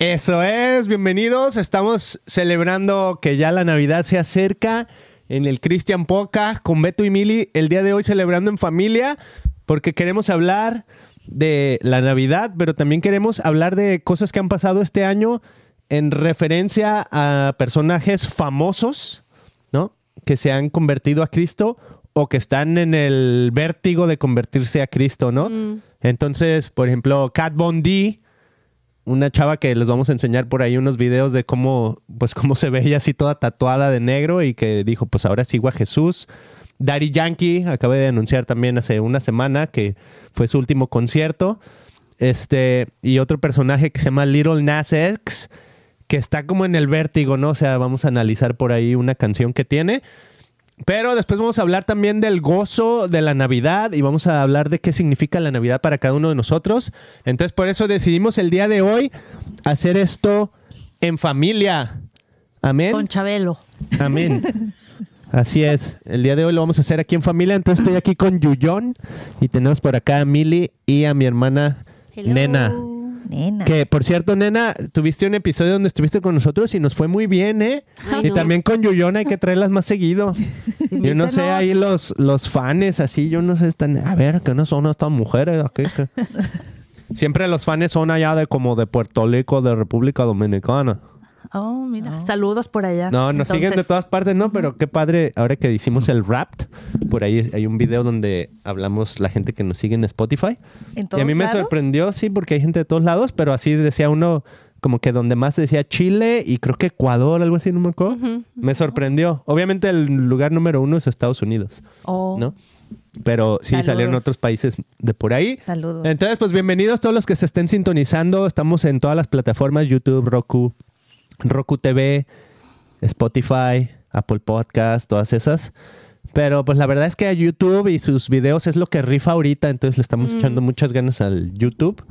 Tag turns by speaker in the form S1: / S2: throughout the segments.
S1: Eso es, bienvenidos. Estamos celebrando que ya la Navidad se acerca en el Christian Poca con Beto y Mili. El día de hoy celebrando en familia porque queremos hablar de la Navidad, pero también queremos hablar de cosas que han pasado este año en referencia a personajes famosos, ¿no? Que se han convertido a Cristo o que están en el vértigo de convertirse a Cristo, ¿no? Mm. Entonces, por ejemplo, Cat Von D una chava que les vamos a enseñar por ahí unos videos de cómo, pues cómo se ve ella así toda tatuada de negro y que dijo, pues ahora sigo a Jesús. Daddy Yankee acabé de anunciar también hace una semana que fue su último concierto. Este, y otro personaje que se llama Little Nas X, que está como en el vértigo, ¿no? O sea, vamos a analizar por ahí una canción que tiene. Pero después vamos a hablar también del gozo de la Navidad y vamos a hablar de qué significa la Navidad para cada uno de nosotros. Entonces por eso decidimos el día de hoy hacer esto en familia. Amén. Con Chabelo. Amén. Así es. El día de hoy lo vamos a hacer aquí en familia. Entonces estoy aquí con Yuyón y tenemos por acá a Mili y a mi hermana Nena. Que por cierto, nena, tuviste un episodio donde estuviste con nosotros y nos fue muy bien, ¿eh? y también con Yuyona hay que traerlas más seguido. yo no sé, ahí los, los fans así, yo no sé, están, a ver, que no son estas mujeres. Siempre los fans son allá de como de Puerto Rico, de República Dominicana.
S2: Oh, mira. Ah. Saludos por allá. No, nos siguen de
S1: todas partes, ¿no? Pero qué padre, ahora que hicimos el Wrapped, por ahí hay un video donde hablamos la gente que nos sigue en Spotify. y a mí me sorprendió, sí, porque hay gente de todos lados, pero así decía uno, como que donde más decía Chile y creo que Ecuador, algo así, no me acuerdo. Me sorprendió. Obviamente el lugar número uno es Estados Unidos, oh. ¿no? Pero sí salieron otros países de por ahí. Saludos. Entonces, pues bienvenidos todos los que se estén sintonizando. Estamos en todas las plataformas, YouTube, Roku, Roku TV, Spotify, Apple Podcast, todas esas. Pero pues la verdad es que YouTube y sus videos es lo que rifa ahorita, entonces le estamos mm. echando muchas ganas al YouTube.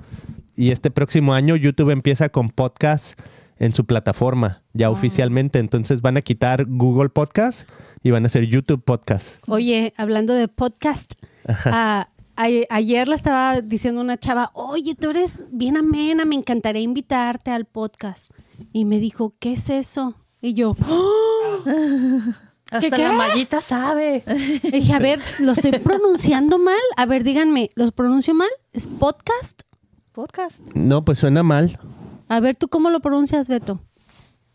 S1: Y este próximo año YouTube empieza con podcast en su plataforma, ya oficialmente. Entonces van a quitar Google Podcast y van a hacer YouTube Podcast.
S3: Oye, hablando de podcast, ayer la estaba diciendo una chava, oye, tú eres bien amena, me encantaría invitarte al podcast y me dijo, ¿qué es eso? Y yo, ah". Hasta la mallita sabe. dije, a ver, ¿lo estoy pronunciando mal? A ver, díganme, ¿los pronuncio mal? ¿Es podcast? Podcast.
S1: No, pues suena mal.
S3: A ver, ¿tú cómo lo pronuncias, Beto?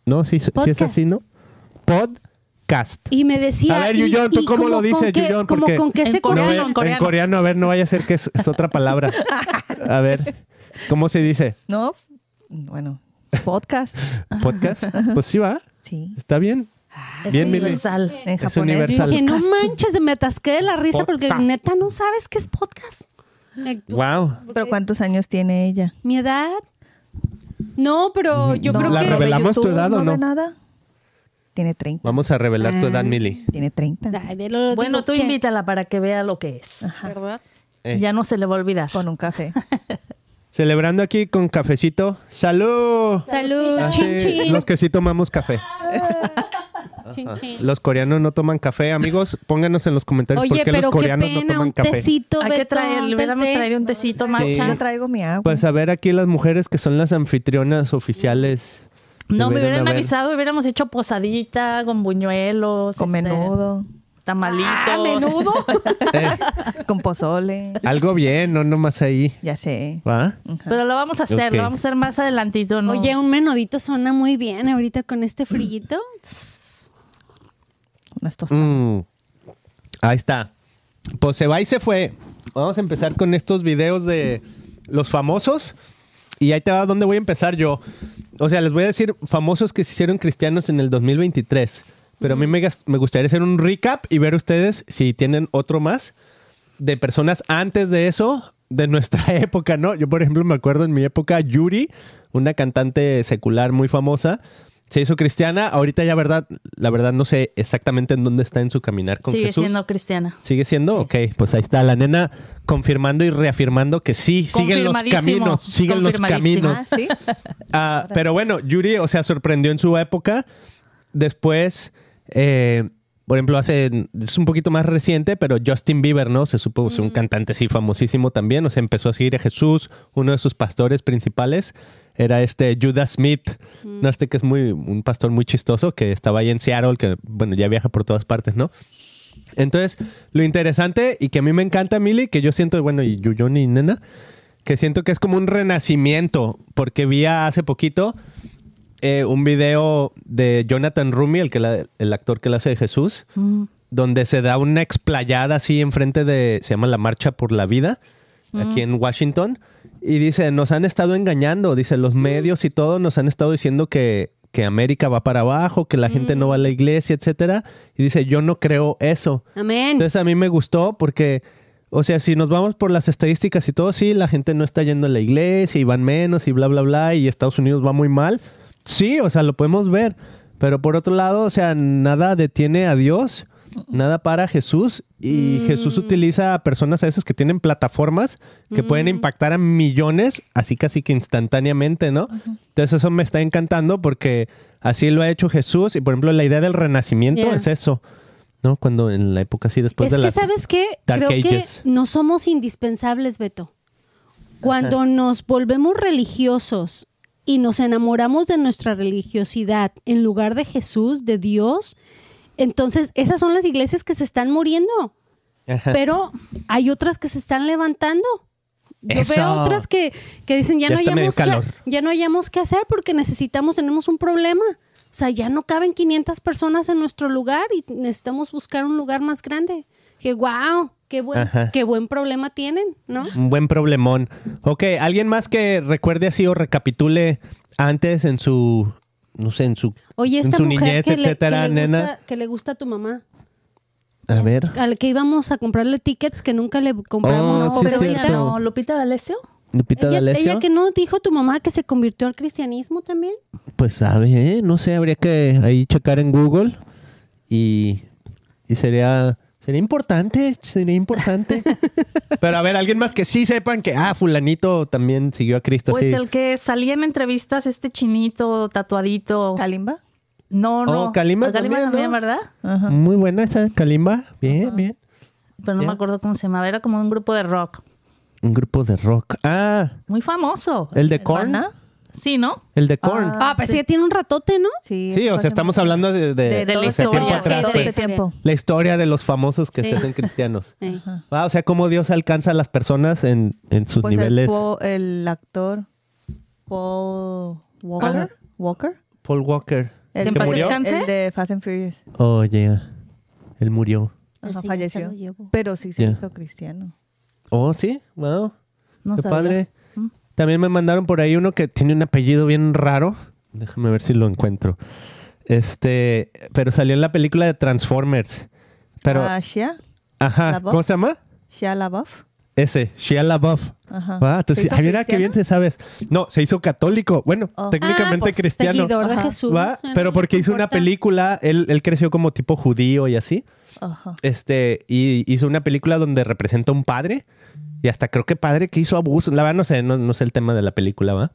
S1: No, sí es así, ¿no? Podcast.
S3: Y me decía. A ver, ¿tú cómo lo dices, con qué se coreano, en, coreano.
S1: a ver, no vaya a ser que es otra palabra. A ver, ¿cómo se dice?
S3: No,
S4: bueno,
S1: Podcast. Podcast. Pues sí va. Sí. Está bien. Ah, es Bien, universal. En es universal. Que no
S3: manches, me atasqué de la risa porque neta no
S4: sabes qué es podcast. Wow. Pero ¿cuántos años tiene ella? Mi edad.
S2: No, pero yo No, ¿La revelamos tu edad o no? nada? Tiene 30.
S1: Vamos a revelar tu edad, ah. Mili.
S2: Tiene 30. Bueno, tú invítala para que vea lo que es. ¿Verdad? Eh. Ya no se le va a olvidar. Con un café.
S1: Celebrando aquí con cafecito. ¡Salud! ¡Salud! Este, los que sí tomamos café. Ah. los coreanos no toman café, amigos. Pónganos en los comentarios por qué los coreanos qué no toman un café.
S2: Hay que traer, hubiéramos traído un tecito, macha. Yo traigo mi agua. Pues
S1: a ver aquí las mujeres que son las anfitrionas oficiales. No, me hubieran avisado,
S2: hubiéramos hecho posadita con buñuelos. Con este, menudo tamalitos. a ah, menudo.
S1: Con
S4: pozole.
S1: Algo bien, no nomás ahí. Ya sé. ¿Va? Pero lo vamos a hacer, lo vamos
S2: a hacer
S3: más adelantito, ¿no? Oye, un menudito suena muy bien ahorita con este frillito.
S1: Unas tostadas. Mm. Ahí está. Pues se va y se fue. Vamos a empezar con estos videos de los famosos. Y ahí te va dónde voy a empezar yo. O sea, les voy a decir famosos que se hicieron cristianos en el 2023. Pero a mí me, me gustaría hacer un recap y ver ustedes si tienen otro más de personas antes de eso, de nuestra época, ¿no? Yo, por ejemplo, me acuerdo en mi época, Yuri, una cantante secular muy famosa, se hizo cristiana. Ahorita ya, verdad, la verdad no sé exactamente en dónde está en su caminar con Sigue siendo cristiana. ¿Sigue siendo? Ok, pues ahí está la nena confirmando y reafirmando que sí, siguen los caminos, siguen los caminos. Ah, ah, pero bueno, Yuri, o sea, sorprendió en su época. Después eh, por ejemplo, hace, es un poquito más reciente, pero Justin Bieber, ¿no? Se supo es un mm. cantante sí famosísimo también. O sea, empezó a seguir a Jesús, uno de sus pastores principales. Era este Judas Smith, mm. ¿no? Este que es muy, un pastor muy chistoso que estaba ahí en Seattle, que, bueno, ya viaja por todas partes, ¿no? Entonces, lo interesante y que a mí me encanta, Mili, que yo siento, bueno, y yo y Nena, que siento que es como un renacimiento, porque vi hace poquito eh, un video de Jonathan Rumi, el, que el actor que la hace de Jesús, mm. donde se da una explayada así enfrente de, se llama La Marcha por la Vida, aquí mm. en Washington, y dice, nos han estado engañando, dice, los mm. medios y todo nos han estado diciendo que, América va para abajo, que la gente no va a la iglesia, etcétera, y dice, yo no creo eso. Amén. Entonces a mí me gustó porque... O sea, si nos vamos por las estadísticas y todo, sí, la gente no está yendo a la iglesia y van menos y bla, bla, bla, y Estados Unidos va muy mal. Sí, o sea, lo podemos ver. Pero por otro lado, o sea, nada detiene a Dios, nada para Jesús. Y mm. Jesús utiliza a personas a veces que tienen plataformas que pueden mm. impactar a millones, así casi que instantáneamente, ¿no? Entonces eso me está encantando porque así lo ha hecho Jesús. Y por ejemplo, la idea del renacimiento es eso. ¿no? Cuando en la época así después de la. Es que, ¿sabes
S3: qué? Creo que no somos indispensables, Beto. Cuando nos volvemos religiosos y nos enamoramos de nuestra religiosidad en lugar de Jesús, de Dios, entonces esas son las iglesias que se están muriendo. Pero hay otras que se están levantando. Yo veo otras que, dicen ya, no hayamos que, ya no hayamos que hacer porque necesitamos, tenemos un problema. O sea, ya no caben 500 personas en nuestro lugar y necesitamos buscar un lugar más grande que wow, qué buen, qué buen problema tienen, ¿no?
S1: Un buen problemón. Ok, ¿alguien más que recuerde así o recapitule antes en su, no sé, en su, niñez, etcétera, nena? Gusta,
S3: que le gusta a tu mamá. A ver. Al que íbamos a comprarle tickets que nunca le compramos. Oh, no, no, Lupita D'Alessio.
S1: Lupita ella, ella,
S3: que no dijo tu mamá que se convirtió al cristianismo también.
S1: Pues sabe, ¿eh? no sé, habría que ahí checar en Google y, y sería Sería importante, sería importante. Pero a ver, alguien más que sí sepan que, ah, fulanito también siguió a Cristo. Pues el
S2: que salía en entrevistas, este chinito tatuadito. ¿Kalimba? No, no. Oh, Kalimba, pues Kalimba también, ¿verdad?
S1: Ajá. Muy buena esa, Kalimba. Bien, bien.
S2: Pero no me acuerdo cómo se llamaba. Era como un grupo de rock.
S1: Un grupo de rock. Ah.
S2: Muy famoso. ¿El de Korn? Sí, ¿no?
S1: El de Korn. Ah,
S2: ah pero sí. tiene un ratote, ¿no? Sí, Sí, o sea, estamos
S1: hablando de, de, la historia. de este tiempo. La historia de los famosos que se hacen cristianos. Ah, o sea, cómo Dios alcanza a las personas en, en sus pues niveles.
S4: el actor Paul Walker. Walker.
S1: Paul Walker. ¿Que murió? El
S4: de Fast and Furious.
S1: Oh, yeah. Él murió.
S4: No falleció. Pero sí se hizo cristiano.
S1: Oh, sí. Wow.
S2: No padre.
S1: También me mandaron por ahí uno que tiene un apellido bien raro. Déjame ver si lo encuentro. Este, pero salió en la película de Transformers. Pero, ah, Shia? Ajá. ¿Cómo se llama?
S4: Shia LaBeouf.
S1: Ese, Shia LaBeouf. Ajá. Ah, entonces, mira qué bien se sabes. No, se hizo católico. Bueno, oh. ah, técnicamente pues, cristiano. de Jesús. Pero porque hizo una película, él, él, creció como tipo judío y así. Este, y hizo una película donde representa un padre. Y hasta creo que padre que hizo abuso. La verdad, no sé, no, sé el tema de la película, ¿va?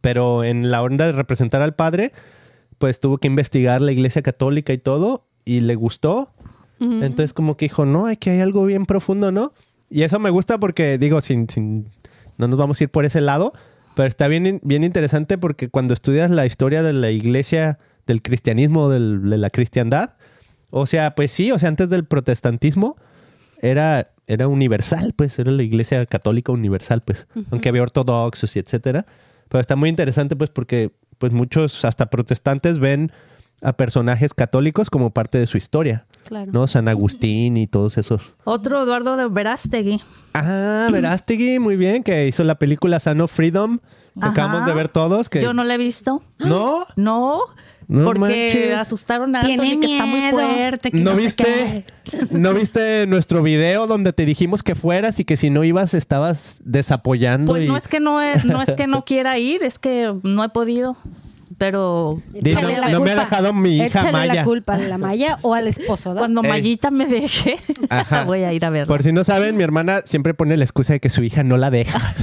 S1: Pero en la onda de representar al padre, pues tuvo que investigar la iglesia católica y todo. Y le gustó. Entonces, como que dijo, no, es que hay algo bien profundo, ¿no? Y eso me gusta porque, digo, sin, sin, no nos vamos a ir por ese lado. Pero está bien, bien interesante porque cuando estudias la historia de la iglesia, del cristianismo, de la cristiandad, o sea, pues sí, o sea, antes del protestantismo era, era universal, pues, era la iglesia católica universal, pues, aunque había ortodoxos y etcétera. Pero está muy interesante, pues, porque pues muchos, hasta protestantes, ven a personajes católicos como parte de su historia. Claro. ¿No? San Agustín y todos esos.
S2: Otro Eduardo de Verástegui.
S1: Ah, Verástegui, muy bien, que hizo la película Sano Freedom. Que acabamos de ver todos. Que... Yo
S2: no la he visto. ¿No? No porque asustaron a Anthony que está muy fuerte. ¿No, viste,
S1: ¿No viste nuestro video donde te dijimos que fueras y que si no ibas estabas desapoyando? Pues no es que no, no es que
S2: no quiera ir, es que no he podido pero... no me ha dejado mi hija Échale la culpa a la Maya o al esposo. Cuando Mayita me deje,
S1: voy a ir a ver Por si no saben, mi hermana siempre pone la excusa de que su hija no la deja.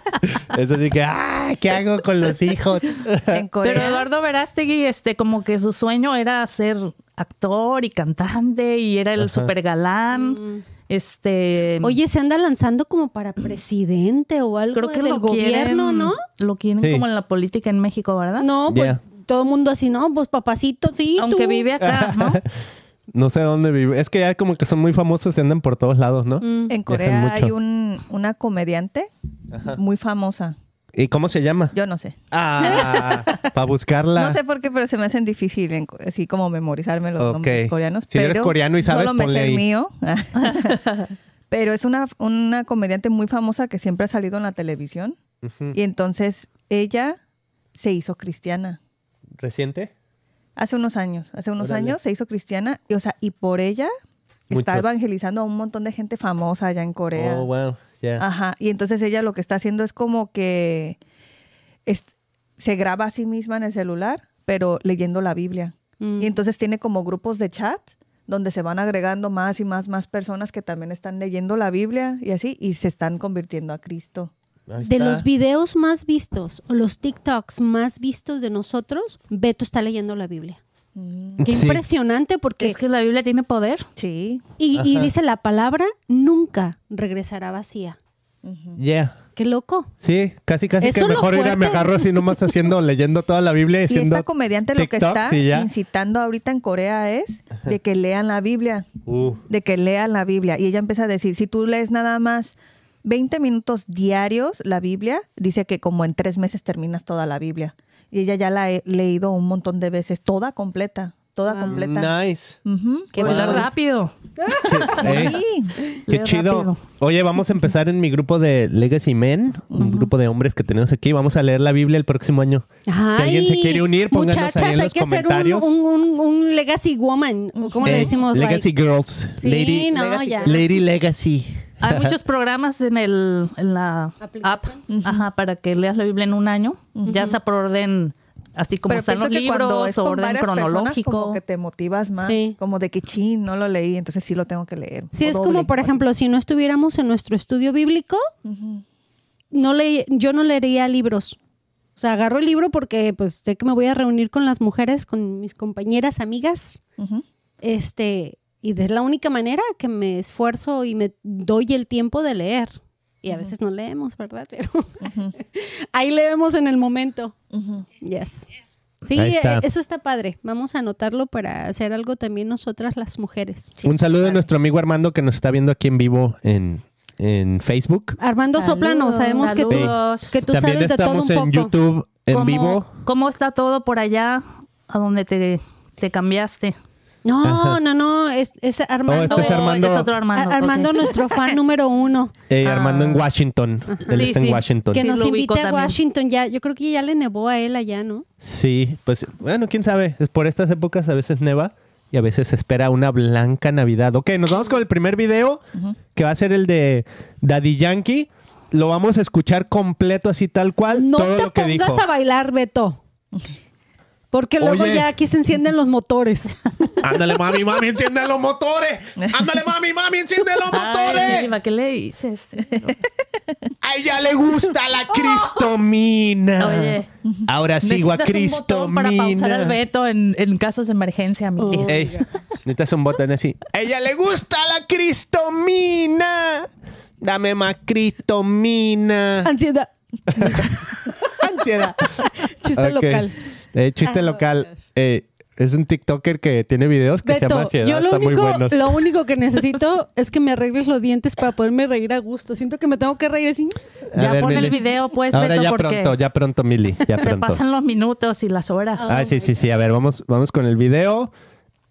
S1: es así que, ¡ah! ¿Qué hago con los hijos? Pero
S2: Eduardo Verástegui, este, como que su sueño era ser actor y cantante y era el super galán. Mm. Este. Oye, se
S3: anda lanzando como para presidente o algo creo que del gobierno, ¿no? Lo quieren como en la política en
S2: México, ¿verdad?
S3: No, pues todo el mundo así, no, pues papacito, sí. Aunque vive acá, ¿no?
S1: No sé dónde vive. Es que ya como que son muy famosos y andan por todos lados, ¿no? Mm. En Corea hay
S4: una comediante muy famosa
S1: ¿Y cómo se llama? Yo no sé.
S4: Ah,
S1: para buscarla. No sé
S4: por qué, pero se me hacen difícil así como memorizarme los nombres coreanos. Si eres coreano y sabes, me ahí. mío. pero es una, una comediante muy famosa que siempre ha salido en la televisión. Y entonces ella se hizo cristiana. ¿Reciente? Hace unos años. Hace unos años se hizo cristiana. Y, o sea, y por ella está evangelizando a un montón de gente famosa allá en Corea. Oh, wow. Ajá. Y entonces ella lo que está haciendo es como que se graba a sí misma en el celular, pero leyendo la Biblia. Mm. Y entonces tiene como grupos de chat donde se van agregando más y más, más personas que también están leyendo la Biblia y así, y se están convirtiendo a Cristo. De los
S3: videos más vistos o los TikToks más vistos de nosotros, Beto está leyendo la Biblia. Mm. Qué impresionante porque... Es que la Biblia tiene poder. Sí. Y, dice la palabra nunca regresará vacía. Ya. Qué loco.
S1: Sí, casi casi que mejor ir a mi agarro así nomás haciendo, leyendo toda la Biblia. Y esta comediante lo que está
S3: incitando ahorita en
S4: Corea es de que lean la Biblia. Uh. De que lean la Biblia. Y ella empieza a decir, si tú lees nada más 20 minutos diarios la Biblia, dice que como en tres meses terminas toda la Biblia y ella ya la he leído un montón de veces, toda completa. Toda completa.
S1: Nice. que rápido. Sí, Qué chido. Oye, vamos a empezar en mi grupo de Legacy Men, un grupo de hombres que tenemos aquí. Vamos a leer la Biblia el próximo año. alguien se quiere unir, pónganos ahí hay que hacer
S3: un, un, Legacy Woman. ¿Cómo le eh, decimos? Legacy
S1: Girls. lady, lady Legacy. Hay muchos
S2: programas en, el, la app para que leas la Biblia en un año, ya sea por orden así como están los libros, es orden cronológico.
S4: Como que te motivas más, como de que ching, no lo leí, entonces sí lo tengo que leer. Sí, es como, por
S3: ejemplo, si no estuviéramos en nuestro estudio bíblico, no le, yo no leería libros. O sea, agarro el libro porque pues sé que me voy a reunir con las mujeres, con mis compañeras, amigas. Este, y es la única manera que me esfuerzo y me doy el tiempo de leer. Y a veces no leemos, ¿verdad? Pero ahí leemos en el momento. Yes. Sí, eh, eso está padre. Vamos a anotarlo para hacer algo también nosotras las mujeres.
S1: Un saludo de a nuestro amigo Armando que nos está viendo aquí en vivo en, en Facebook.
S2: Armando Soplano, sabemos
S3: que, que tú sabes de todo un poco. en
S1: YouTube en vivo.
S2: ¿Cómo está todo por allá a donde te, te cambiaste?
S1: No, no,
S2: oh, no, este es,
S1: Armando. es otro Armando,
S3: Armando nuestro fan número uno.
S1: Armando en ah. Washington. Él está en Washington. Que nos
S3: invite a Washington ya. Yo creo que ya le nevó a él allá, ¿no?
S1: Sí, pues bueno, quién sabe. Es por estas épocas a veces neva y a veces se espera una blanca Navidad. Ok, nos vamos con el primer video que va a ser el de Daddy Yankee. Lo vamos a escuchar completo así tal cual. No todo te lo que pongas a
S3: bailar, Beto. Porque luego ya aquí se encienden los motores.
S1: Ándale, mami, mami, encienden los motores. Ándale, mami, mami, encienden los motores. ¿qué le dices? A ella le gusta la cristomina. Oye.
S2: Ahora sigo a cristomina. un botón para pausar al veto en, en casos de emergencia, mi Oh.
S1: necesitas un botón así. A ella le gusta la cristomina. Dame más cristomina. Ansiedad. Ansiedad. Chiste local chiste ah, local. Eh, es un TikToker que tiene videos que se llama Yo lo, está único, muy bueno lo
S3: único que necesito es que me arregles los dientes para poderme
S2: reír a gusto. Siento que me tengo que reír así.
S3: ya pon el video, pues, Ahora ya pronto,
S1: ya pronto, Mili. se pasan
S2: los minutos y las horas. ah,
S1: sí, sí, sí. A ver, vamos, vamos con el video.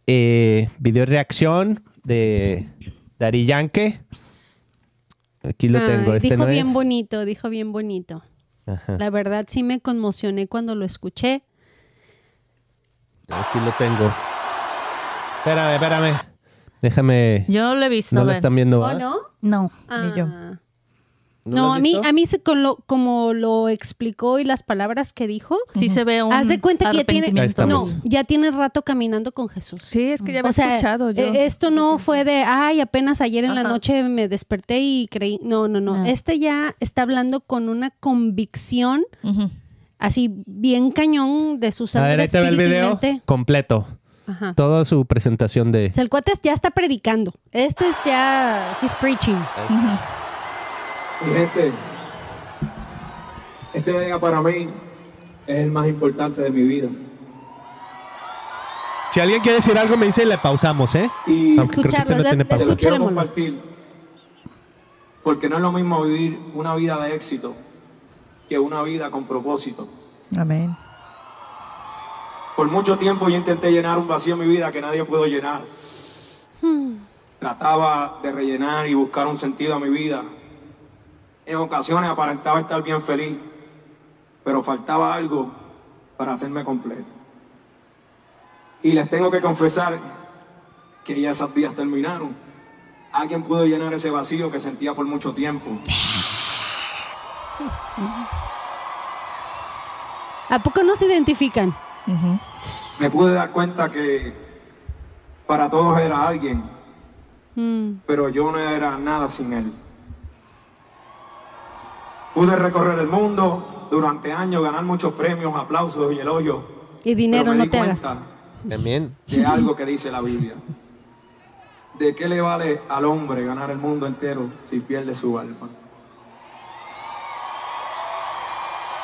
S1: Eh, video reacción de Dari Aquí lo tengo. Este dijo bien
S3: bonito, dijo bien bonito. La verdad sí me conmocioné cuando lo escuché.
S1: Aquí lo tengo. Espérame, espérame. Déjame. Yo no lo he visto. No lo están viendo. ¿O no?
S3: No.
S5: Ah. yo.
S1: No, a mí,
S3: a mí se- como lo explicó y las palabras que dijo, Sí se ve un haz de cuenta que ya tiene, no, ya tiene rato caminando con Jesús. Sí, es que ya me he escuchado eh, esto no fue de, ay, apenas ayer en la noche me desperté y creí. No, no, no. Este ya está hablando con una convicción Ajá así bien cañón de su sangre. A ver, ahí te ve el video
S1: completo. Ajá. Toda su presentación de...
S3: O ya está predicando. Este es ya... He's preaching.
S5: gente, este día para mí es el más importante de mi vida. Si alguien quiere decir algo, me dice y le pausamos, ¿eh? Y escuchamos este escucharlo, este compartir. Porque no es lo mismo vivir una vida de éxito que una vida con propósito. Amén. Por mucho tiempo yo intenté llenar un vacío en mi vida que nadie pudo llenar. Hmm. Trataba de rellenar y buscar un sentido a mi vida. En ocasiones aparentaba estar bien feliz, pero faltaba algo para hacerme completo. Y les tengo que confesar que ya esas días terminaron. Alguien pudo llenar ese vacío que sentía por mucho tiempo.
S3: ¿A poco no se identifican?
S5: Me pude dar cuenta que para todos era alguien, mm. pero yo no era nada sin él. Pude recorrer el mundo durante años, ganar muchos premios, aplausos y elogios.
S3: Y dinero no di cuenta
S5: También. De algo que dice la Biblia. ¿De qué le vale al hombre ganar el mundo entero si pierde su alma?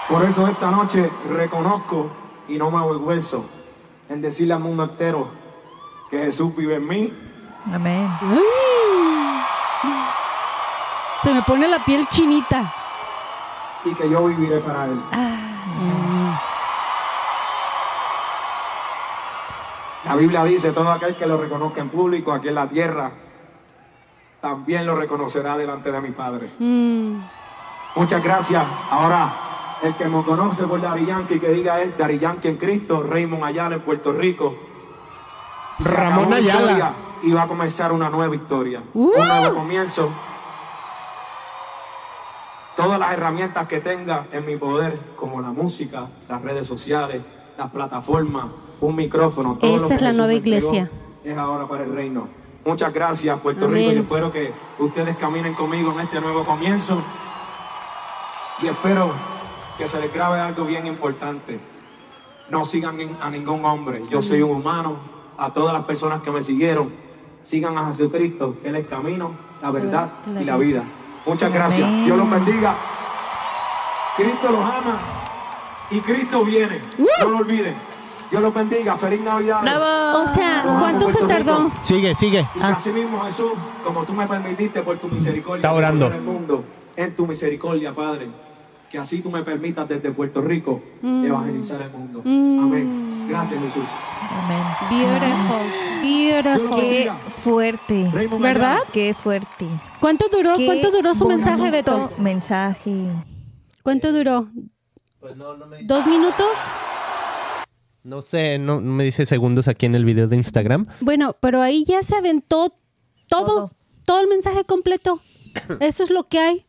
S5: Por eso esta noche reconozco y no me hueso en decirle al mundo entero que Jesús vive en mí.
S3: Amén. Se me pone la piel chinita.
S5: Y que yo viviré para Él. Ah, la Biblia dice, todo aquel que lo reconozca en público, aquí en la tierra, también lo reconocerá delante de mi Padre. Mm. Muchas gracias. Ahora el que me conoce por Dari Yankee, que diga es Dari Yankee en Cristo, Raymond Ayala en Puerto Rico. Ramón Ayala. Y va a comenzar una nueva historia. Un ¡Uh! nuevo comienzo. Todas las herramientas que tenga en mi poder, como la música, las redes sociales, las plataformas, un micrófono. Todo Esa es la nueva iglesia. Es ahora para el reino. Muchas gracias, Puerto Rico, y espero que ustedes caminen conmigo en este nuevo comienzo. Y espero que se les grabe algo bien importante. No sigan a ningún hombre. Yo soy un humano. A todas las personas que me siguieron, sigan a Jesucristo, que Él es camino, la verdad y la vida. Muchas gracias. Dios los bendiga. Cristo los ama y Cristo viene. Uh. No lo olviden. Dios los bendiga. Feliz Navidad. O sea, ¿cuánto se tardó?
S1: Sigue, sigue.
S5: Ah. así mismo, Jesús, como tú me permitiste por tu misericordia. orando. En el mundo, en tu misericordia, Padre que así tú me permitas desde Puerto Rico
S3: mm. evangelizar
S5: el mundo. Mm. Amén. Gracias, Jesús. Amén.
S3: Beautiful, beautiful. Qué fuerte. ¿Verdad? Qué fuerte. ¿Cuánto duró? ¿Cuánto
S4: duró su mensaje, Beto?
S3: Mensaje. ¿Cuánto duró? Pues ¿Dos minutos?
S1: No sé, no, me dice segundos aquí en el video de Instagram.
S3: Bueno, pero ahí ya se aventó todo, todo el mensaje completo. Eso es lo que hay.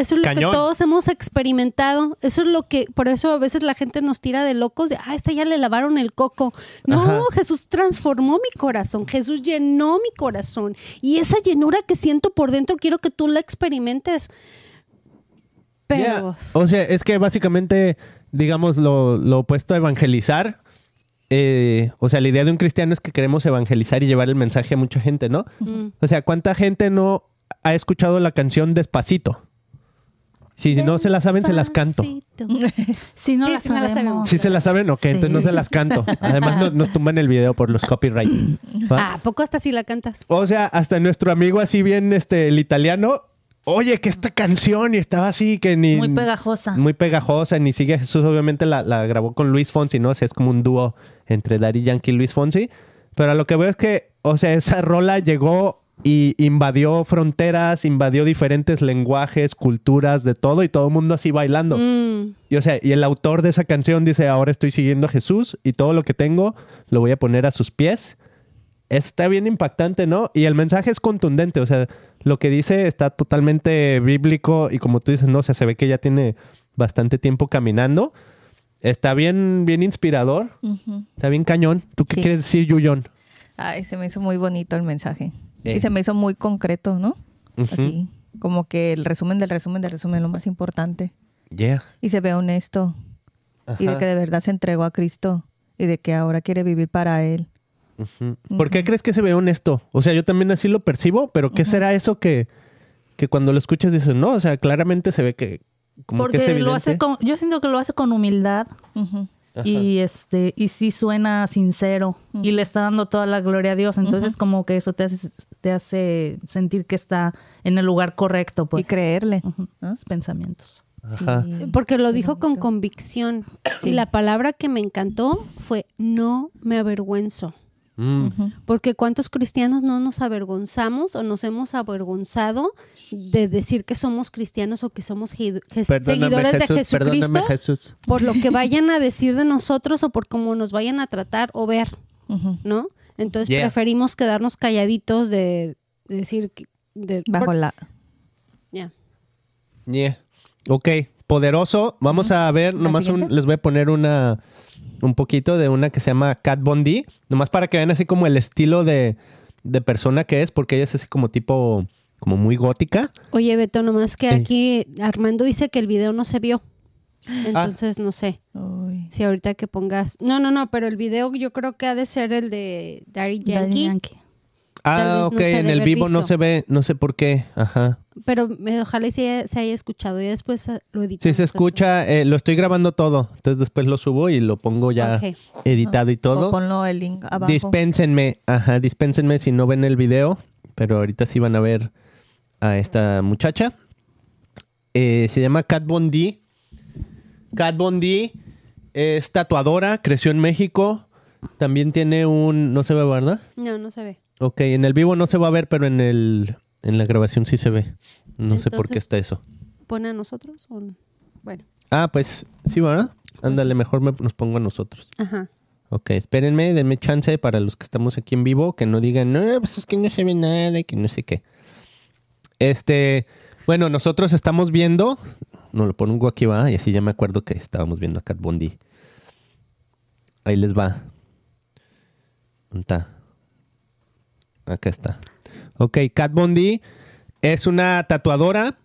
S3: Eso es lo que todos hemos experimentado. Eso es lo que, por eso a veces la gente nos tira de locos de, ah, esta ya le lavaron el coco. No, Jesús transformó mi corazón, Jesús llenó mi corazón. Y esa llenura que siento por dentro, quiero que tú la experimentes. Pero...
S1: O sea, es que básicamente, digamos, lo, opuesto a evangelizar, eh, o sea, la idea de un cristiano es que queremos evangelizar y llevar el mensaje a mucha gente, ¿no? O sea, ¿cuánta gente no ha escuchado la canción Despacito? Si no se las saben, se las canto.
S2: Si no, las sabemos.
S3: Si se
S1: las saben, ok, entonces no se las canto. Además, no- nos tumban el video por los copyright.
S3: Ah, ¿A poco hasta si la cantas?
S1: O sea, hasta nuestro amigo así bien, este, el italiano. Oye, que esta canción y estaba así que ni... Muy
S2: pegajosa.
S1: Muy pegajosa, ni sigue Jesús. Obviamente la, la grabó con Luis Fonsi, ¿no? O sea, es como un dúo entre Daddy Yankee y Luis Fonsi. Pero a lo que veo es que, o sea, esa rola llegó y invadió fronteras, invadió diferentes lenguajes, culturas, de todo, y todo el mundo así bailando. Mm. Y o sea, y el autor de esa canción dice, ahora estoy siguiendo a Jesús y todo lo que tengo lo voy a poner a sus pies. Está bien impactante, ¿no? Y el mensaje es contundente, o sea, lo que dice está totalmente bíblico y como tú dices, no, o se ve que ya tiene bastante tiempo caminando. Está bien, bien inspirador. Está bien cañón. ¿Tú qué quieres decir, Yuyón?
S4: Ay, se me hizo muy bonito el mensaje. Y eh. se me hizo muy concreto, ¿no? Así, como que el resumen del resumen del resumen, lo más importante. Yeah. Y se ve honesto. Y de que de verdad se entregó a Cristo y de que ahora quiere vivir para Él.
S1: ¿Por qué crees que se ve honesto? O sea, yo también así lo percibo, pero ¿qué será eso que, que cuando lo escuchas dices, no? O sea, claramente se ve que... Como Porque lo hace
S2: con, yo siento que lo hace con humildad y este y sí suena sincero y le está dando toda la gloria a Dios entonces como que eso te hace, te hace sentir que está en el lugar correcto pues. y creerle pensamientos Porque lo dijo con convicción.
S3: Y la palabra que me encantó fue no me avergüenzo. Porque cuántos cristianos no nos avergonzamos o nos hemos avergonzado de decir que somos cristianos o que somos seguidores de Jesucristo Jesús. por lo que vayan a decir de nosotros o por cómo nos vayan a tratar o ver, ¿no? Entonces preferimos quedarnos calladitos de, decir bajo la ya
S1: yeah. Ok, poderoso. Vamos a ver, nomás les voy a poner una un poquito de una que se llama Cat Bondi, nomás para que vean así como el estilo de, de persona que es, porque ella es así como tipo, como muy gótica.
S3: Oye, Beto, nomás que aquí Armando dice que el video no se vio. Ah. Entonces, no sé. Si ahorita que pongas. No, no, no, pero el video yo creo que ha de ser el de Daddy Yankee.
S1: Ah, ok, en el vivo no se ve, no sé por qué, ajá.
S3: Pero eh, ojalá y se haya, escuchado y después eh, lo edito. si se pues,
S1: escucha, eh, lo estoy grabando todo, entonces después lo subo y lo pongo ya editado y todo. ponlo
S3: el link abajo.
S1: Dispénsenme, ajá, dispénsenme si no ven el video, pero ahorita sí van a ver a esta muchacha. se llama Kat Bondi. Kat Bondi es tatuadora, creció en México. También tiene un... ¿No se ve, verdad?
S3: No, no se ve.
S1: Ok, en el vivo no se va a ver, pero en, el, en la grabación sí se ve. No sé por qué está eso.
S3: ¿Pone a nosotros o Bueno.
S1: Ah, pues sí, ¿verdad? Pues Ándale, mejor nos pongo a nosotros. Ajá. Ok, espérenme, denme chance para los que estamos aquí en vivo, que no digan, no, pues es que no se ve nada y que no sé qué. Este, bueno, nosotros estamos viendo, no lo pongo aquí, va, y así ya me acuerdo que estábamos viendo a Cat Bondi. Ahí les va. ¿Dónde está? Acá está. Ok, Kat Bondi es una tatuadora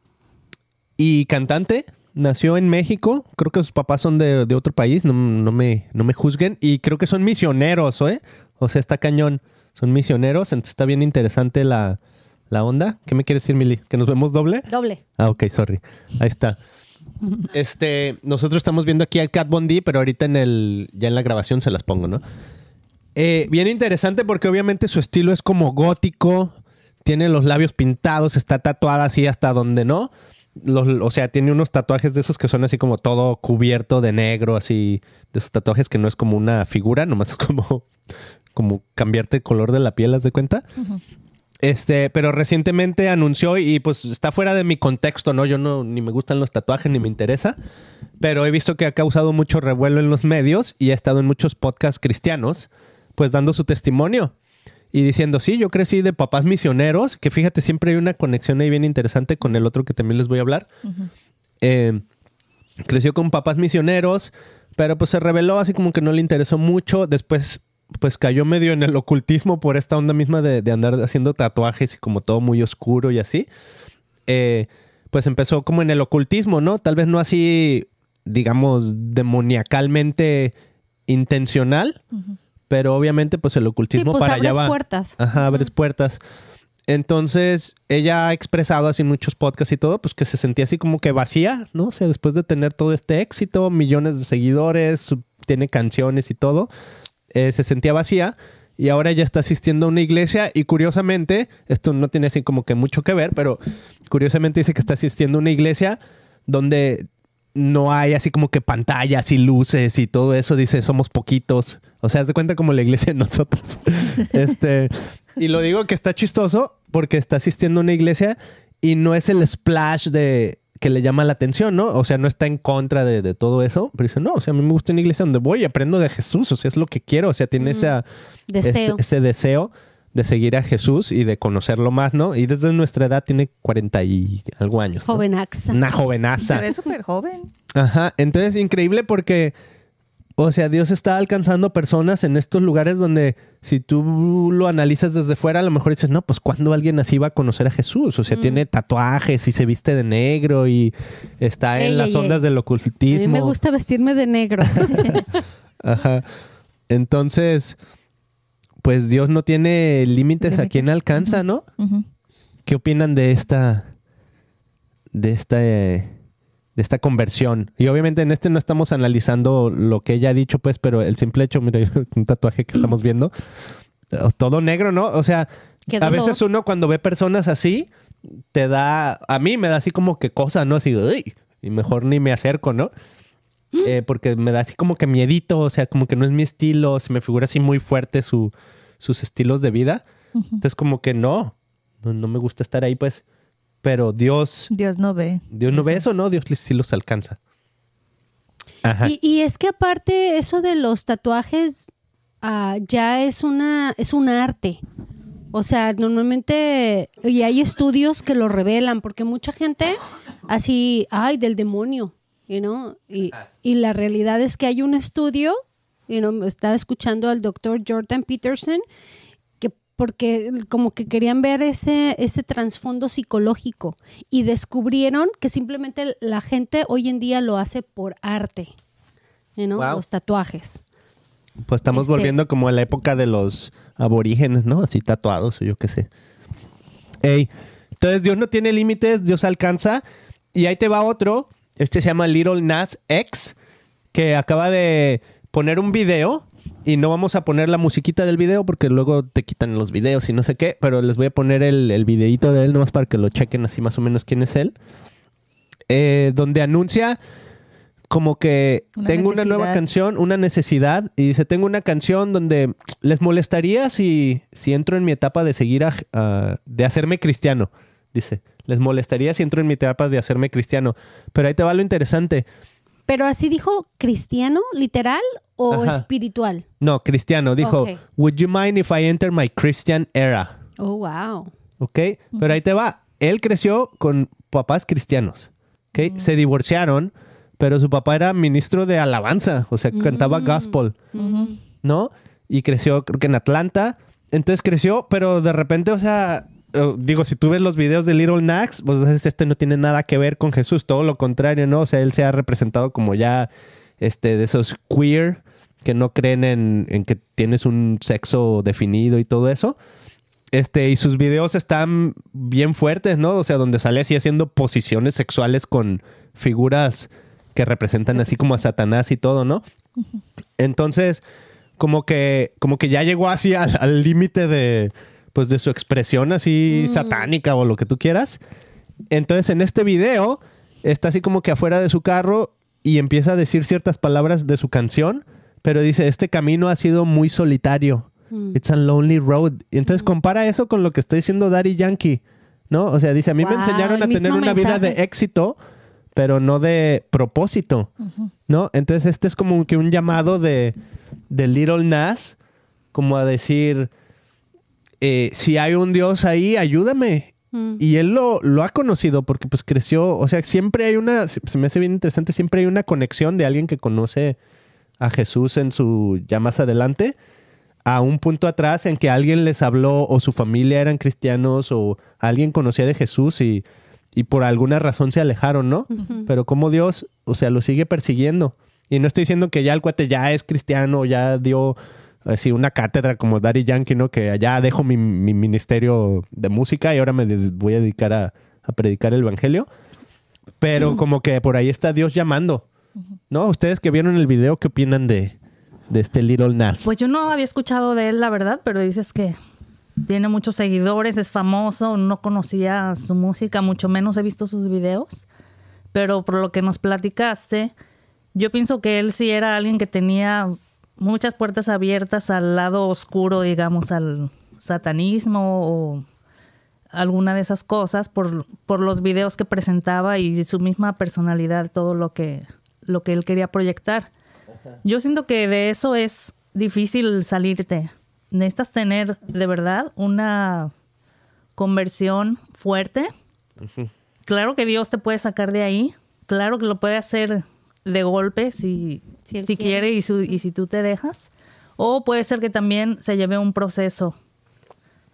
S1: y cantante. Nació en México. Creo que sus papás son de, otro país. No, me, no me juzguen. Y creo que son misioneros, ¿eh? O sea, está cañón. Son misioneros. Entonces está bien interesante la, onda. ¿Qué me quieres decir, Mili? ¿Que nos vemos doble? Doble. Ah, ok, sorry. Ahí está. Este, nosotros estamos viendo aquí a Cat Bondi, pero ahorita en el, ya en la grabación se las pongo, ¿no? Eh, bien interesante porque obviamente su estilo es como gótico, tiene los labios pintados, está tatuada así hasta donde no. o sea, tiene unos tatuajes de esos que son así como todo cubierto de negro, así, de esos tatuajes que no es como una figura, nomás es como, como cambiarte el color de la piel, ¿haz de cuenta? Este, pero recientemente anunció y, pues está fuera de mi contexto, ¿no? Yo no, ni me gustan los tatuajes, ni me interesa, pero he visto que ha causado mucho revuelo en los medios y ha estado en muchos podcasts cristianos pues dando su testimonio y diciendo, sí, yo crecí de papás misioneros, que fíjate, siempre hay una conexión ahí bien interesante con el otro que también les voy a hablar. Eh, creció con papás misioneros, pero pues se reveló así como que no le interesó mucho. Después, pues cayó medio en el ocultismo por esta onda misma de, andar haciendo tatuajes y como todo muy oscuro y así. Eh, pues empezó como en el ocultismo, ¿no? Tal vez no así, digamos, demoniacalmente intencional. Pero obviamente, pues el ocultismo pues, para abres allá puertas. Ajá, abres puertas. Entonces, ella ha expresado así muchos podcasts y todo, pues que se sentía así como que vacía, ¿no? O sea, después de tener todo este éxito, millones de seguidores, tiene canciones y todo, eh, se sentía vacía y ahora ella está asistiendo a una iglesia y curiosamente, esto no tiene así como que mucho que ver, pero curiosamente dice que está asistiendo a una iglesia donde no hay así como que pantallas y luces y todo eso, dice, somos poquitos. O sea, haz de cuenta como la iglesia de nosotros. este, y lo digo que está chistoso porque está asistiendo a una iglesia y no es el splash de que le llama la atención, ¿no? O sea, no está en contra de, todo eso, pero dice, no, o sea, a mí me gusta una iglesia donde voy aprendo de Jesús, o sea, es lo que quiero, o sea, tiene mm. ese deseo de seguir a Jesús y de conocerlo más, ¿no? Y desde nuestra edad tiene 40 y algo años.
S3: Jovenaxa. Una jovenaza. Pero es súper joven.
S1: Ajá, entonces increíble porque, o sea, Dios está alcanzando personas en estos lugares donde si tú lo analizas desde fuera, a lo mejor dices, no, pues ¿cuándo alguien así va a conocer a Jesús, o sea, mm. tiene tatuajes y se viste de negro y está en las ondas del ocultismo. A mí me gusta
S3: vestirme de negro.
S1: Ajá. Entonces, pues Dios no tiene límites a quien alcanza, ¿no? ¿Qué opinan de esta, de esta, eh, de esta conversión? Y obviamente en este no estamos analizando lo que ella ha dicho, pues, pero el simple hecho, mira, un tatuaje que estamos viendo, oh, todo negro, ¿no? O sea, a veces uno cuando ve personas así, te da, a mí me da así como que cosa, ¿no? Así, y mejor ni me acerco, ¿no? ¿Mm? Eh, porque me da así como que miedito, o sea, como que no es mi estilo, se me figura así muy fuerte su, sus estilos de vida. Entonces como que no, no, me gusta estar ahí, pues, pero Dios...
S3: Dios no ve.
S1: Dios no ve eso, ¿no? Dios sí los alcanza. Ajá.
S3: Y, es que aparte eso de los tatuajes ah, ya es una es un arte. O sea, normalmente, y hay estudios que lo revelan, porque mucha gente así, ay, del demonio, y, la realidad es que hay un estudio, you estaba escuchando al doctor Jordan Peterson, que porque como que querían ver ese, ese trasfondo psicológico y descubrieron que simplemente la gente hoy en día lo hace por arte, los tatuajes.
S1: Pues estamos este volviendo como a la época de los aborígenes, ¿no? Así tatuados o yo qué sé. entonces Dios no tiene límites, Dios alcanza. Y ahí te va otro este se llama Little Nas X, que acaba de poner un video y no vamos a poner la musiquita del video porque luego te quitan los videos y no sé qué, pero les voy a poner el, videito de él nomás para que lo chequen así más o menos quién es él. Eh, donde anuncia como que tengo una nueva canción, una necesidad, y dice, tengo una canción donde les molestaría si, si entro en mi etapa de seguir a, de hacerme cristiano, dice les molestaría si entro en mi etapa de hacerme cristiano. Pero ahí te va lo interesante.
S3: Pero así dijo cristiano, literal o espiritual.
S1: No, cristiano. Dijo, Would you mind if I enter my Christian era?
S3: Oh, wow.
S1: Ok, pero ahí te va. Él creció con papás cristianos. Okay. Mm. Se divorciaron, pero su papá era ministro de alabanza, o sea, cantaba mm. gospel, ¿no? Y creció, creo que en Atlanta. Entonces creció, pero de repente, o sea, eh, digo, si tú ves los videos de Little Nax, pues este no tiene nada que ver con Jesús, todo lo contrario, ¿no? O sea, él se ha representado como ya este, de esos queer que no creen en, en que tienes un sexo definido y todo eso. Este, y sus videos están bien fuertes, ¿no? O sea, donde sale así haciendo posiciones sexuales con figuras que representan así como a Satanás y todo, ¿no? Entonces, como que, como que ya llegó así al límite de, pues de su expresión así mm. satánica o lo que tú quieras. Entonces en este video está así como que afuera de su carro y empieza a decir ciertas palabras de su canción, pero dice, este camino ha sido muy solitario. Mm. It's a lonely road. Entonces mm. compara eso con lo que está diciendo Daddy Yankee, ¿no? O sea, dice, a mí me enseñaron a tener una vida de éxito, pero no de propósito, ¿no? Entonces este es como que un llamado de, de Little Nas, como a decir eh, si hay un Dios ahí, ayúdame. Mm. Y él lo, ha conocido porque pues creció, o sea, siempre hay una, se me hace bien interesante, siempre hay una conexión de alguien que conoce a Jesús en su, ya más adelante, a un punto atrás en que alguien les habló o su familia eran cristianos o alguien conocía de Jesús y, y por alguna razón se alejaron, ¿no? Pero como Dios, o sea, lo sigue persiguiendo. Y no estoy diciendo que ya el cuate ya es cristiano, ya dio así una cátedra como Daddy Yankee, ¿no? Que allá dejo mi, ministerio de música y ahora me voy a dedicar a, predicar el Evangelio. Pero como que por ahí está Dios llamando. ¿No? Ustedes que vieron el video, ¿qué opinan de, de este Little Nas?
S2: Pues yo no había escuchado de él, la verdad, pero dices que tiene muchos seguidores, es famoso, no conocía su música, mucho menos he visto sus videos. Pero por lo que nos platicaste, yo pienso que él sí era alguien que tenía muchas puertas abiertas al lado oscuro, digamos, al satanismo o alguna de esas cosas por, los videos que presentaba y su misma personalidad, todo lo que, lo que él quería proyectar. Yo siento que de eso es difícil salirte. Necesitas tener de verdad una conversión fuerte. Claro que Dios te puede sacar de ahí. Claro que lo puede hacer de golpe si, quiere, y, y, si tú te dejas. O puede ser que también se lleve un proceso,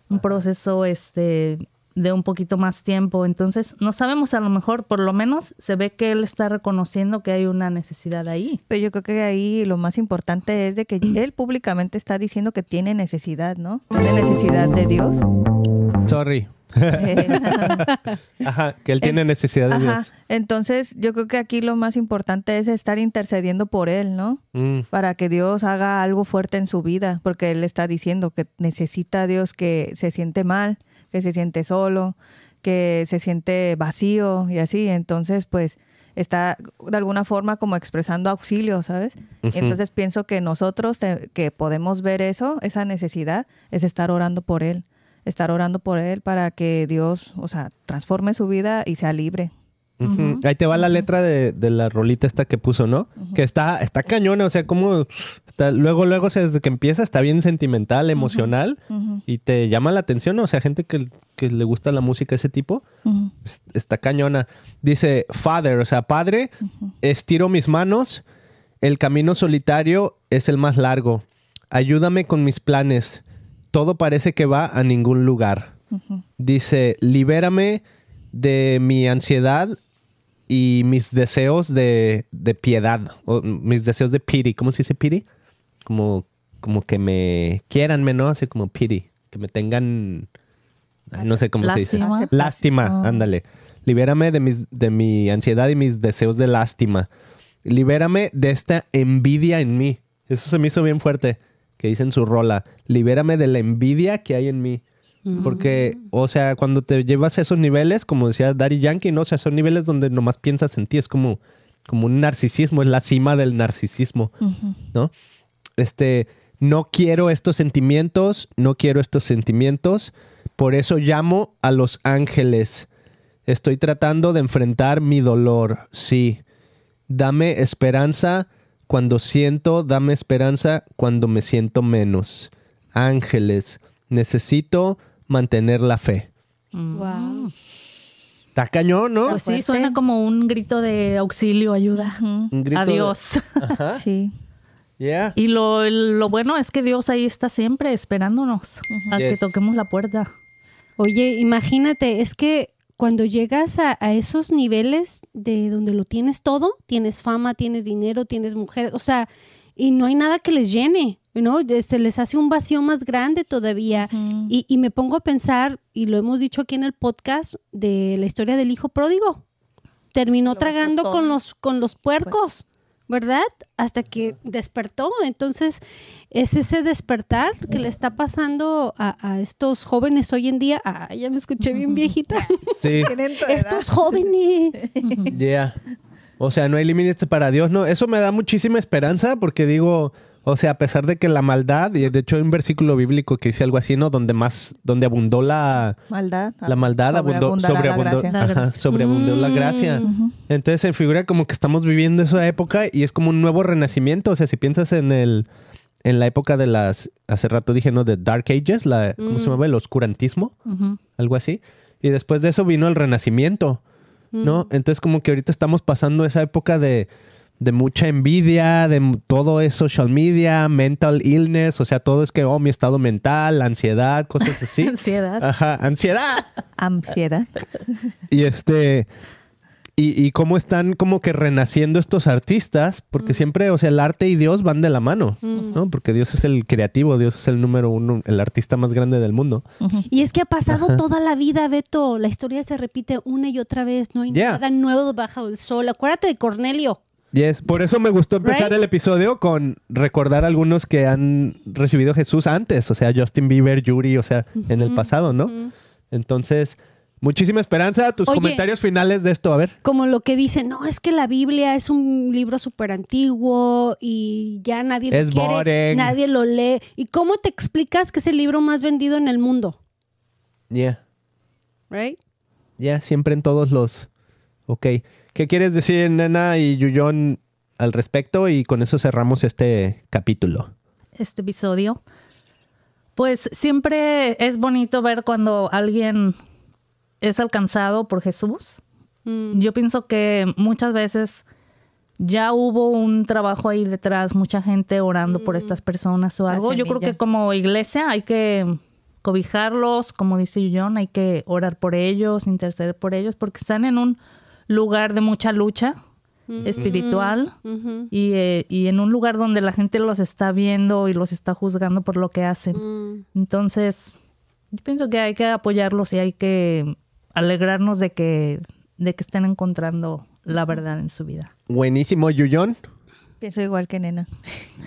S2: un proceso este, de un poquito más tiempo. Entonces, no sabemos, a lo mejor, por lo menos se ve que él está reconociendo que hay una necesidad ahí. Pero yo creo que
S4: ahí lo más importante es de que él públicamente está diciendo que tiene necesidad, ¿no? Tiene necesidad de Dios.
S1: Sorry. Ajá, que él tiene necesidad de
S4: Entonces, yo creo que aquí lo más importante es estar intercediendo por él, ¿no? Mm. Para que Dios haga algo fuerte en su vida, porque él está diciendo que necesita a Dios que se siente mal, que se siente solo, que se siente vacío y así. Entonces, pues está de alguna forma como expresando auxilio, ¿sabes? Y Entonces pienso que nosotros que podemos ver eso, esa necesidad, es estar orando por él estar orando por él para que Dios, o sea, transforme su vida y sea libre.
S1: Ahí te va la letra de, la rolita esta que puso, ¿no? Que está, está cañona, o sea, como luego, luego, desde que empieza está bien sentimental, emocional y te llama la atención, o sea, gente que, le gusta la música ese tipo, está cañona. Dice, Father, o sea, padre, estiro mis manos, el camino solitario es el más largo, ayúdame con mis planes, todo parece que va a ningún lugar. Dice, libérame de mi ansiedad y mis deseos de, piedad, o mis deseos de pity. ¿Cómo se dice pity? Como, como que me quieran, ¿no? Así como pity, que me tengan, no sé cómo se dice. Lástima, ándale. Libérame de, mis, de mi ansiedad y mis deseos de lástima. Libérame de esta envidia en mí. Eso se me hizo bien fuerte que dice en su rola, libérame de la envidia que hay en mí. Mm. Porque, o sea, cuando te llevas a esos niveles, como decía Daddy Yankee, ¿no? O sea, son niveles donde nomás piensas en ti, es como, como un narcisismo, es la cima del narcisismo, ¿no? Este, no quiero estos sentimientos, no quiero estos sentimientos, por eso llamo a los ángeles. Estoy tratando de enfrentar mi dolor, sí. Dame esperanza, cuando siento, dame esperanza cuando me siento menos. Ángeles, necesito mantener la fe. Wow. Mm. Está cañón, ¿no? Pues sí,
S2: suena como un grito de auxilio, ayuda. Un grito Adiós. sí. Y lo, bueno es que Dios ahí está siempre esperándonos a que toquemos la puerta. Oye, imagínate, es que cuando llegas a, esos
S3: niveles de donde lo tienes todo, tienes fama, tienes dinero, tienes mujeres, o sea, y no hay nada que les llene, ¿no? Se les hace un vacío más grande todavía. y, me pongo a pensar, y lo hemos dicho aquí en el podcast, de la historia del hijo pródigo. Terminó tragando con los, con los puercos. ¿verdad? Hasta que despertó. Entonces, es ese despertar que le está pasando a, estos jóvenes hoy en día. Ah, ya me escuché bien viejita. Sí. estos jóvenes.
S1: Ya. O sea, no hay límites para Dios, ¿no? Eso me da muchísima esperanza porque digo, o sea, a pesar de que la maldad, y de hecho hay un versículo bíblico que dice algo así, ¿no? Donde más, donde abundó la
S4: maldad, ah, la maldad abundó, sobreabundó, la gracia. la mm, gracia.
S1: Entonces se figura como que estamos viviendo esa época y es como un nuevo renacimiento. O sea, si piensas en el, en la época de las, hace rato dije, ¿no? De Dark Ages, la, ¿cómo se mm. llama? El oscurantismo, algo así. Y después de eso vino el renacimiento, ¿no? Mm. Entonces como que ahorita estamos pasando esa época de de mucha envidia, de todo es social media, mental illness, o sea, todo es que, oh, mi estado mental, ansiedad, cosas así. ansiedad. Ajá, ansiedad.
S4: ansiedad.
S1: y este, y, cómo están como que renaciendo estos artistas, porque mm. siempre, o sea, el arte y Dios van de la mano, mm. ¿no? Porque Dios es el creativo, Dios es el número uno, el artista más grande del mundo.
S3: Y es que ha pasado toda la vida, Beto, la historia se repite una y otra vez, no hay nada nuevo bajo el sol. Acuérdate de Cornelio.
S1: Yes, por eso me gustó empezar el episodio con recordar algunos que han recibido Jesús antes, o sea, Justin Bieber, Yuri, o sea, en el pasado, ¿no? Entonces, muchísima esperanza. Tus comentarios finales de esto, a ver.
S3: Como lo que dicen, no, es que la Biblia es un libro súper antiguo y ya nadie lo quiere, nadie lo lee. ¿Y cómo te explicas que es el libro más vendido en el mundo? Yeah. Right?
S1: Ya, siempre en todos los. Ok. ¿Qué quieres decir, Nena y Yuyón, al respecto? Y con eso cerramos este capítulo.
S2: Este episodio. Pues siempre es bonito ver cuando alguien es alcanzado por Jesús. Mm. Yo pienso que muchas veces ya hubo un trabajo ahí detrás, mucha gente orando por mm. estas personas o algo. Yo creo que como iglesia hay que cobijarlos, como dice Yuyón, hay que orar por ellos, interceder por ellos, porque están en un lugar de mucha lucha espiritual eh, y, en un lugar donde la gente los está viendo y los está juzgando por lo que hacen. Mm. Entonces, yo pienso que hay que apoyarlos y hay que alegrarnos de que, de que estén encontrando la verdad en su vida.
S1: Buenísimo, Yuyón.
S2: Pienso igual que nena.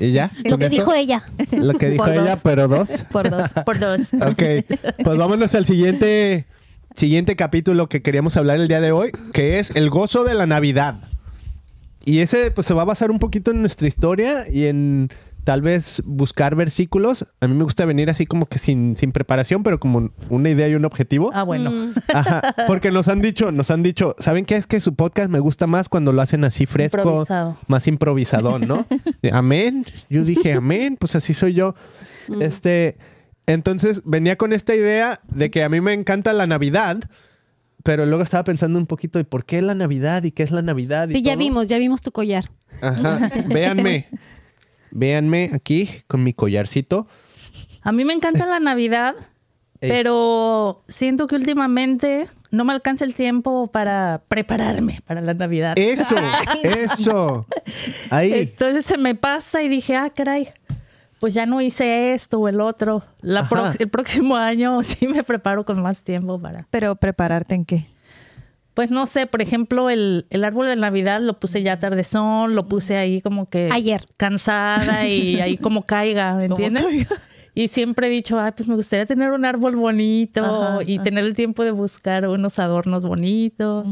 S1: ¿Y ya? Lo que dijo ella.
S2: Lo que dijo ella,
S1: pero dos. Por dos. Por dos. ok. Pues vámonos al siguiente siguiente capítulo que queríamos hablar el día de hoy, que es el gozo de la Navidad. Y ese pues se va a basar un poquito en nuestra historia y en tal vez buscar versículos. A mí me gusta venir así como que sin, sin preparación, pero como una idea y un objetivo. Ah, bueno. Mm. porque nos han dicho, nos han dicho, ¿saben qué es que su podcast me gusta más cuando lo hacen así fresco, Improvisado. más improvisado, ¿no? amén. Yo dije, amén, pues así soy yo. Mm. Este, entonces venía con esta idea de que a mí me encanta la Navidad, pero luego estaba pensando un poquito de por qué la Navidad y qué es la Navidad. sí, ya
S2: vimos, ya vimos tu collar.
S1: Ajá, véanme. Véanme aquí con mi collarcito.
S2: A mí me encanta la Navidad, pero siento que últimamente no me alcanza el tiempo para prepararme para la Navidad.
S1: Eso, eso. Ahí.
S2: Entonces se me pasa y dije, ah, caray, pues ya no hice esto o el otro. el próximo año sí me preparo con más tiempo para. Pero prepararte en qué? Pues no sé, por ejemplo, el, el árbol de Navidad lo puse ya tardezón, lo puse ahí como que... Ayer. Cansada y ahí como caiga, entiendes? Y siempre he dicho, ay, pues me gustaría tener un árbol bonito y tener el tiempo de buscar unos adornos bonitos.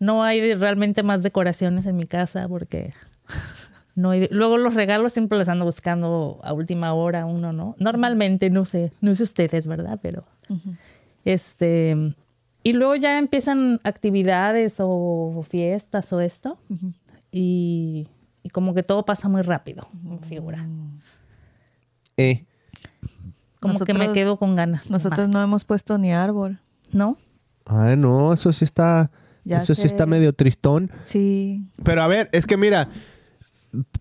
S2: No hay realmente más decoraciones en mi casa porque luego los regalos siempre los ando buscando a última hora, uno, ¿no? Normalmente, no sé, no sé ustedes, ¿verdad? Pero, este, y luego ya empiezan actividades o fiestas o esto, y, como que todo pasa muy rápido, mm. figura. Eh. Como que me quedo con ganas. Nosotros no
S4: hemos puesto ni árbol.
S2: ¿No?
S1: Ay, ah, no, eso sí está, eso sí está medio tristón.
S4: Sí.
S1: Pero a ver, es que mira...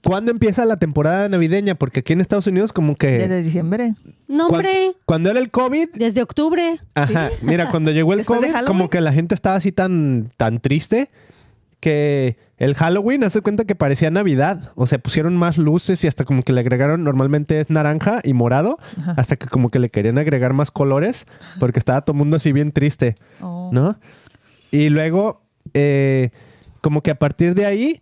S1: ¿Cuándo empieza la temporada navideña? Porque aquí en Estados Unidos como que... Desde
S3: diciembre. No, hombre.
S1: Cuando, era el COVID... Desde
S3: octubre. Ajá. Mira, cuando
S1: llegó el COVID, como que la gente estaba así tan, tan triste que el Halloween, hace cuenta que parecía Navidad. O sea, pusieron más luces y hasta como que le agregaron, normalmente es naranja y morado, hasta que como que le querían agregar más colores porque estaba todo el mundo así bien triste, oh. ¿no? Y luego, eh, como que a partir de ahí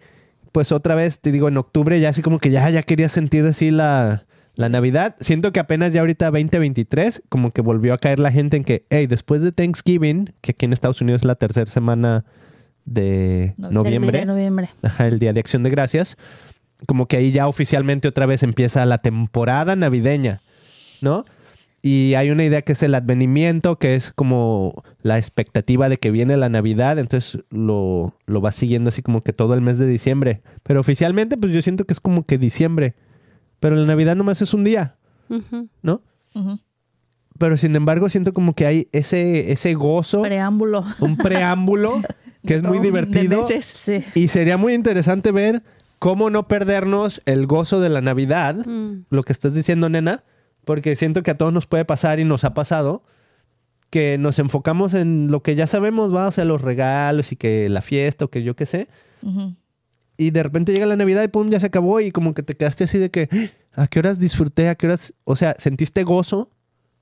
S1: pues otra vez, te digo, en octubre ya así como que ya, ya quería sentir así la, Navidad. Siento que apenas ya ahorita 2023, como que volvió a caer la gente en que, hey, después de Thanksgiving, que aquí en Estados Unidos es la tercera semana de noviembre, noviembre. el Día de Acción de Gracias, como que ahí ya oficialmente otra vez empieza la temporada navideña, ¿no? Y hay una idea que es el advenimiento, que es como la expectativa de que viene la Navidad, entonces lo, lo va siguiendo así como que todo el mes de diciembre. Pero oficialmente, pues yo siento que es como que diciembre. Pero la Navidad nomás es un día, ¿no? Pero sin embargo, siento como que hay ese, ese gozo. Preámbulo. Un preámbulo que es muy divertido. Y sería muy interesante ver cómo no perdernos el gozo de la Navidad, mm. lo que estás diciendo, nena, porque siento que a todos nos puede pasar y nos ha pasado que nos enfocamos en lo que ya sabemos, va, o sea, los regalos y que la fiesta o que yo qué sé. Y de repente llega la Navidad y pum, ya se acabó y como que te quedaste así de que, ah, ¿a qué horas disfruté? ¿A qué horas? O sea, sentiste gozo,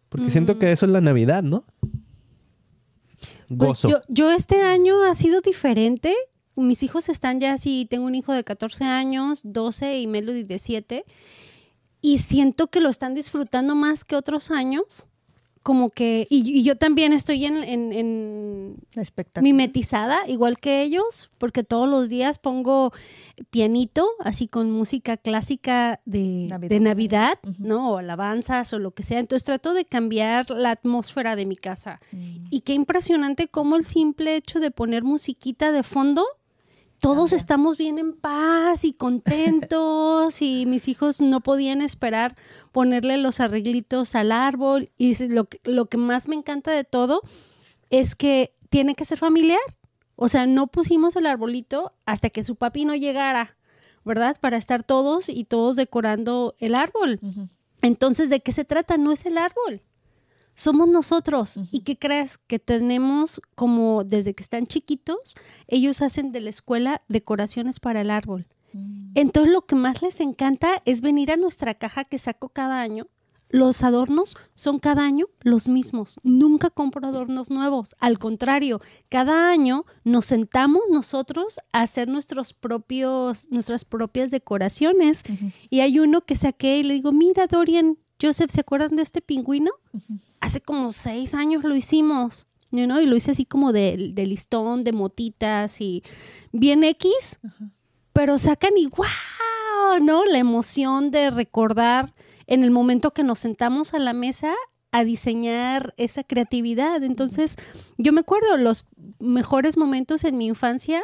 S1: porque siento mm. que eso es la Navidad, ¿no? Pues gozo.
S3: yo, este año ha sido diferente. Mis hijos están ya así, tengo un hijo de 14 años, 12 y Melody de 7 y siento que lo están disfrutando más que otros años. Como que, y, yo también estoy en, en, mimetizada, igual que ellos, porque todos los días pongo pianito, así con música clásica de Navidad, ¿no? O alabanzas o lo que sea. Entonces trato de cambiar la atmósfera de mi casa. Mm. Y qué impresionante cómo el simple hecho de poner musiquita de fondo todos estamos bien en paz y contentos y mis hijos no podían esperar ponerle los arreglitos al árbol y lo que, lo que más me encanta de todo es que tiene que ser familiar. O sea, no pusimos el arbolito hasta que su papi no llegara, ¿verdad? Para estar todos y todos decorando el árbol. Entonces, ¿de qué se trata? No es el árbol somos nosotros. ¿Y qué crees? Que tenemos como desde que están chiquitos, ellos hacen de la escuela decoraciones para el árbol. Mm. Entonces lo que más les encanta es venir a nuestra caja que saco cada año. Los adornos son cada año los mismos. Nunca compro adornos nuevos. Al contrario, cada año nos sentamos nosotros a hacer nuestros propios, nuestras propias decoraciones. Y hay uno que saqué y le digo, mira, Dorian, Joseph, ¿se acuerdan de este pingüino? hace como seis años lo hicimos, ¿no? y lo hice así como de, listón, de motitas y bien X, pero sacan igual, ¿no? La emoción de recordar en el momento que nos sentamos a la mesa a diseñar esa creatividad. Entonces, yo me acuerdo, los mejores momentos en mi infancia,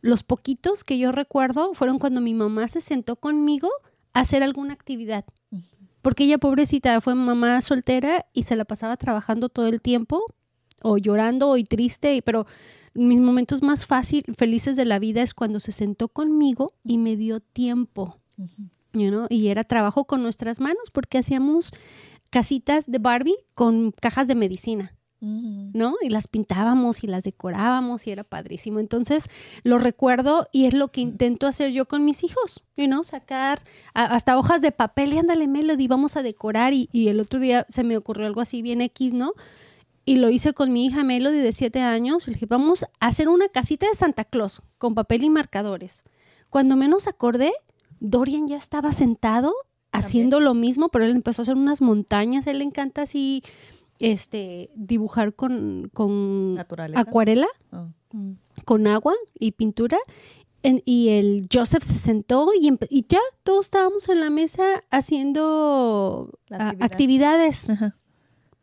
S3: los poquitos que yo recuerdo, fueron cuando mi mamá se sentó conmigo a hacer alguna actividad porque ella pobrecita fue mamá soltera y se la pasaba trabajando todo el tiempo o llorando o y triste, pero mis momentos más fácil, felices de la vida es cuando se sentó conmigo y me dio tiempo. Y era trabajo con nuestras manos porque hacíamos casitas de Barbie con cajas de medicina. Mm. ¿no? Y las pintábamos y las decorábamos y era padrísimo. Entonces lo recuerdo y es lo que mm. intento hacer yo con mis hijos, ¿no? Sacar hasta hojas de papel y ándale, Melody, vamos a decorar. Y, el otro día se me ocurrió algo así bien X, ¿no? Y lo hice con mi hija Melody de 7 años. Le dije, vamos a hacer una casita de Santa Claus con papel y marcadores. Cuando menos acordé, Dorian ya estaba sentado haciendo lo mismo, pero él empezó a hacer unas montañas. Él le encanta así este, dibujar con, acuarela, oh. con agua y pintura. y el Joseph se sentó y, ya todos estábamos en la mesa haciendo ah, actividades.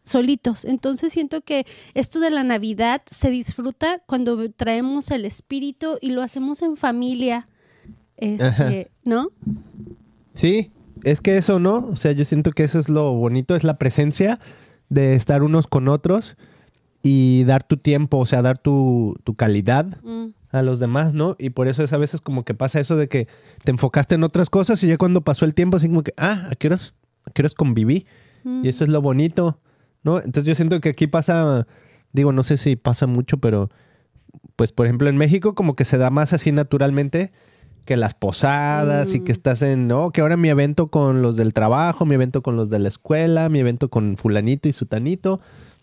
S3: solitos. Entonces siento que esto de la Navidad se disfruta cuando traemos el espíritu y lo hacemos en familia, este, ¿no?
S1: Sí, es que eso, ¿no? O sea, yo siento que eso es lo bonito, es la presencia de estar unos con otros y dar tu tiempo, o sea, dar tu, calidad mm. a los demás, ¿no? Y por eso es a veces como que pasa eso de que te enfocaste en otras cosas y ya cuando pasó el tiempo, así como que, ah, ¿a qué horas, conviví? Mm. Y eso es lo bonito, ¿no? Entonces yo siento que aquí pasa, digo, no sé si pasa mucho, pero pues por ejemplo en México como que se da más así naturalmente que las posadas y que mm. estás en, no, que ahora mi evento con los del trabajo, mi evento con los de la escuela, mi evento con fulanito y sutanito.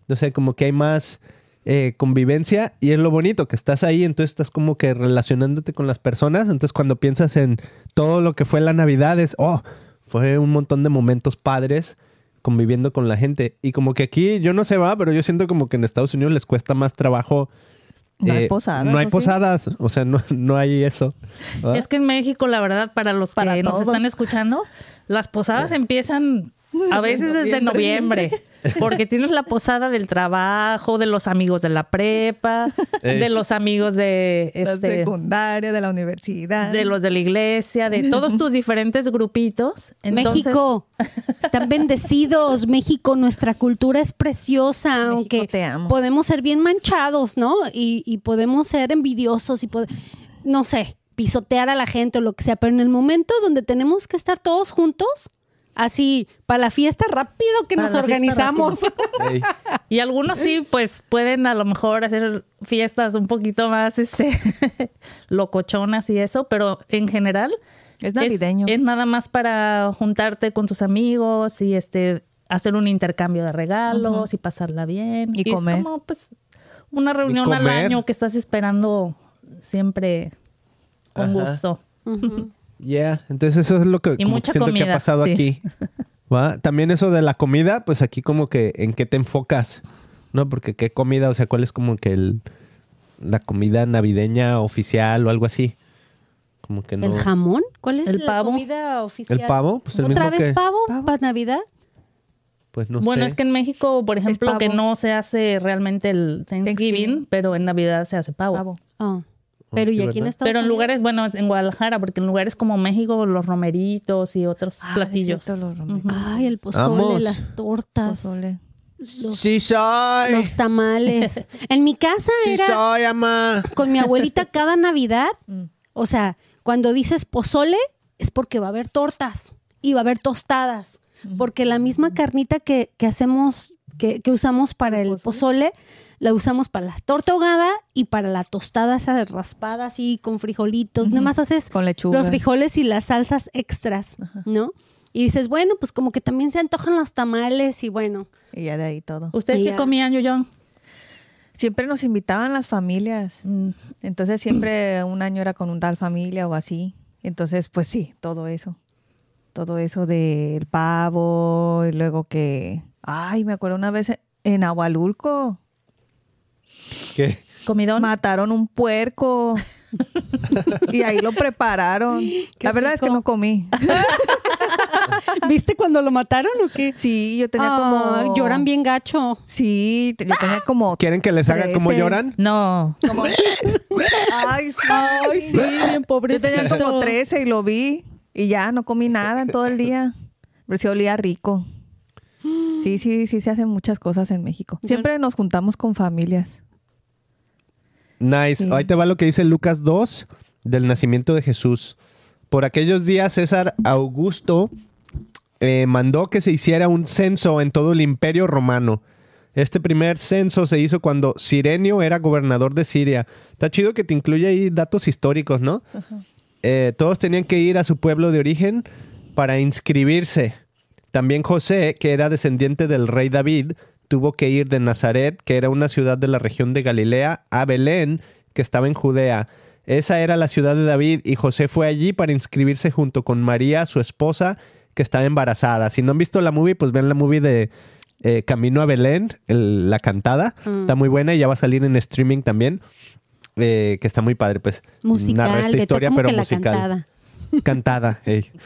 S1: No sé, como que hay más eh, convivencia y es lo bonito que estás ahí, entonces estás como que relacionándote con las personas. Entonces cuando piensas en todo lo que fue la Navidad es, oh, fue un montón de momentos padres conviviendo con la gente. Y como que aquí, yo no sé va, pero yo siento como que en Estados Unidos les cuesta más trabajo no hay eh, posadas. No hay posadas, o sea, no, no hay eso. Es
S2: que en México, la verdad, para los que nos están escuchando, las posadas eh. empiezan a veces desde noviembre porque tienes la posada del trabajo, de los amigos de la prepa, de los amigos de este, la
S3: secundaria,
S2: de la universidad, de los de la iglesia, de todos tus diferentes grupitos. México,
S3: están bendecidos, México, nuestra cultura es preciosa, aunque podemos ser bien manchados, ¿no? Y, y podemos ser envidiosos y no sé pisotear a la gente o lo que sea, pero en el momento donde tenemos que estar todos juntos, así para la fiesta rápido que nos organizamos.
S2: Y algunos sí, pues pueden a lo mejor hacer fiestas un poquito más este locochonas y eso, pero en general es navideño. Es, nada más para juntarte con tus amigos y este hacer un intercambio de regalos y pasarla bien y, comer. Es como pues una reunión al año que estás esperando siempre con gusto.
S1: Yeah, entonces eso es lo que, siento que ha pasado aquí. ¿va? También eso de la comida, pues aquí como que en qué te enfocas, ¿no? Porque qué comida, o sea, cuál es como que el, la comida navideña oficial o algo así. Como que no. ¿El jamón? ¿Cuál es la
S2: comida
S3: oficial? ¿El pavo? Pues
S1: el ¿Otra vez pavo, para Navidad? Pues no sé. bueno, es que
S2: en México, por ejemplo, que no se hace realmente el Thanksgiving, pero en Navidad se hace pavo. pavo. Ah. Pero y aquí en Estados Pero en lugares, bueno, en Guadalajara, porque en lugares como México, los romeritos y otros ah, platillos. Ay, el pozole, las tortas. sí soy.
S3: Los tamales. En mi casa era con mi abuelita cada Navidad. Mm. O sea, cuando dices pozole es porque va a haber tortas y va a haber tostadas, porque la misma carnita que, hacemos, que, usamos para el pozole la usamos para la torta ahogada y para la tostada esa raspada así con frijolitos. Uh más haces con lechuga. los frijoles y las salsas extras, ¿no? Y dices, bueno, pues como que también se antojan los tamales y bueno.
S4: Y ya de ahí todo. ¿Ustedes qué comían, Yuyón? Siempre nos invitaban las familias. Mm. Entonces siempre un año era con un tal familia o así. Entonces, pues sí, todo eso. Todo eso del pavo y luego que... Ay, me acuerdo una vez en Agualulco ¿Qué? Comidón. Mataron un puerco y ahí lo prepararon. la verdad es que no comí.
S3: ¿Viste cuando lo mataron o qué? Sí, yo tenía como. Ah, lloran bien gacho. Sí,
S1: tenía como. ¿Quieren que les haga como lloran?
S3: No. Ay, sí. Ay,
S1: sí,
S4: Yo tenía como 13 y lo vi y ya no comí nada en todo el día. Pero sí olía rico. Sí, sí, sí, se hacen muchas cosas en México. Siempre nos juntamos con familias.
S1: Nice. Ahí te va lo que dice Lucas 2 del nacimiento de Jesús. Por aquellos días César Augusto eh, mandó que se hiciera un censo en todo el imperio romano. Este primer censo se hizo cuando Sirenio era gobernador de Siria. Está chido que te incluye ahí datos históricos, ¿no? Eh, todos tenían que ir a su pueblo de origen para inscribirse. También José, que era descendiente del rey David, tuvo que ir de Nazaret, que era una ciudad de la región de Galilea, a Belén, que estaba en Judea. Esa era la ciudad de David y José fue allí para inscribirse junto con María, su esposa, que estaba embarazada. Si no han visto la movie, pues vean la movie de eh, Camino a Belén, la cantada. Mm. Está muy buena y ya va a salir en streaming también, eh, que está muy padre. Pues musical, narra esta historia, pero musical. Cantada.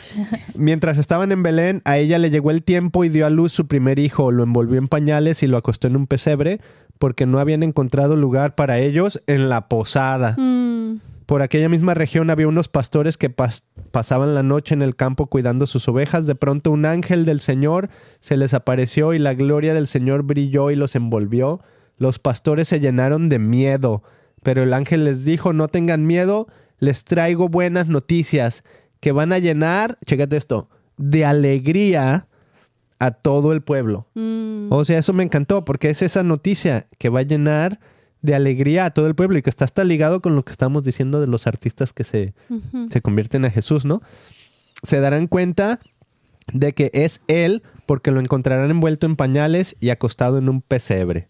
S1: Mientras estaban en Belén, a ella le llegó el tiempo y dio a luz su primer hijo. Lo envolvió en pañales y lo acostó en un pesebre porque no habían encontrado lugar para ellos en la posada. Mm. Por aquella misma región había unos pastores que pasaban la noche en el campo cuidando sus ovejas. De pronto un ángel del Señor se les apareció y la gloria del Señor brilló y los envolvió. Los pastores se llenaron de miedo, pero el ángel les dijo, no tengan miedo, les traigo buenas noticias que van a llenar, chécate esto, de alegría a todo el pueblo. Mm. O sea, eso me encantó porque es esa noticia que va a llenar de alegría a todo el pueblo y que está hasta ligado con lo que estamos diciendo de los artistas que se, se convierten a Jesús, ¿no? Se darán cuenta de que es Él porque lo encontrarán envuelto en pañales y acostado en un pesebre.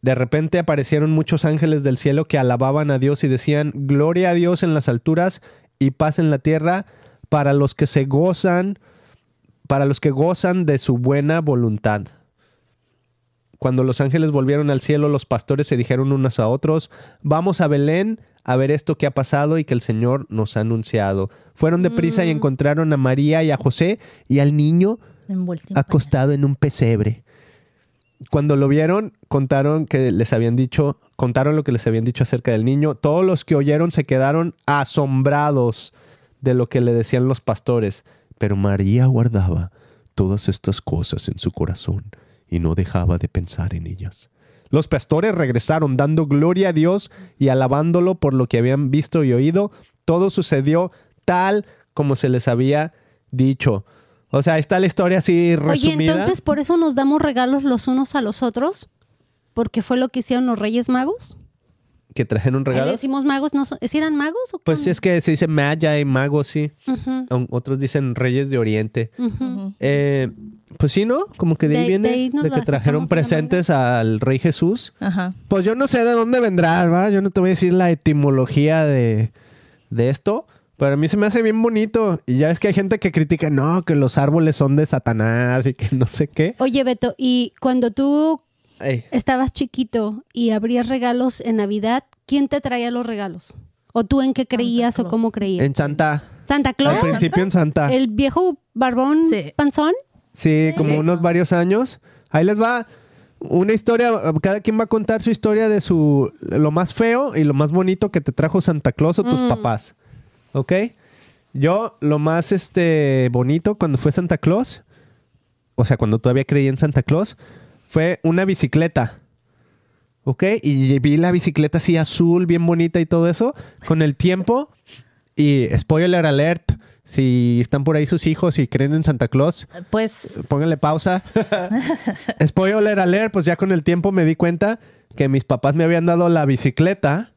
S1: De repente aparecieron muchos ángeles del cielo que alababan a Dios y decían, Gloria a Dios en las alturas y paz en la tierra para los que se gozan, para los que gozan de su buena voluntad. Cuando los ángeles volvieron al cielo, los pastores se dijeron unos a otros, vamos a Belén a ver esto que ha pasado y que el Señor nos ha anunciado. Fueron deprisa prisa y mm. encontraron a María y a José y al niño acostado en un pesebre cuando lo vieron, contaron que les habían dicho, contaron lo que les habían dicho acerca del niño. Todos los que oyeron se quedaron asombrados de lo que le decían los pastores. Pero María guardaba todas estas cosas en su corazón y no dejaba de pensar en ellas. Los pastores regresaron dando gloria a Dios y alabándolo por lo que habían visto y oído. Todo sucedió tal como se les había dicho. O sea, está la historia así resumida. Oye, entonces
S3: por eso nos damos regalos los unos a los otros, porque fue lo que hicieron los Reyes Magos.
S1: Que trajeron regalos.
S3: decimos magos, no, ¿sí eran magos Pues sí, es que
S1: se dice maya y magos, sí. Otros dicen reyes de oriente. Eh, pues sí, ¿no? Como que de viene de, que trajeron presentes al rey Jesús. Pues yo no sé de dónde vendrá, ¿verdad? Yo no te voy a decir la etimología de, de esto, para mí se me hace bien bonito. Y ya es que hay gente que critica, no, que los árboles son de Satanás y que no sé qué.
S3: Oye, Beto, y cuando tú estabas chiquito y abrías regalos en Navidad, ¿quién te traía los regalos? ¿O tú en qué creías o cómo creías? En Santa. ¿Santa Claus? Al principio en Santa. ¿El viejo barbón panzón?
S1: Sí, como unos varios años. Ahí les va una historia, cada quien va a contar su historia de su lo más feo y lo más bonito que te trajo Santa Claus o tus mm. papás. ¿ok? Yo lo más este, bonito cuando fue Santa Claus, o sea, cuando todavía creí en Santa Claus, fue una bicicleta. ¿Ok? Y vi la bicicleta así azul, bien bonita y todo eso. Con el tiempo, y spoiler alert, si están por ahí sus hijos y creen en Santa Claus, pues pónganle pausa. spoiler alert, pues ya con el tiempo me di cuenta que mis papás me habían dado la bicicleta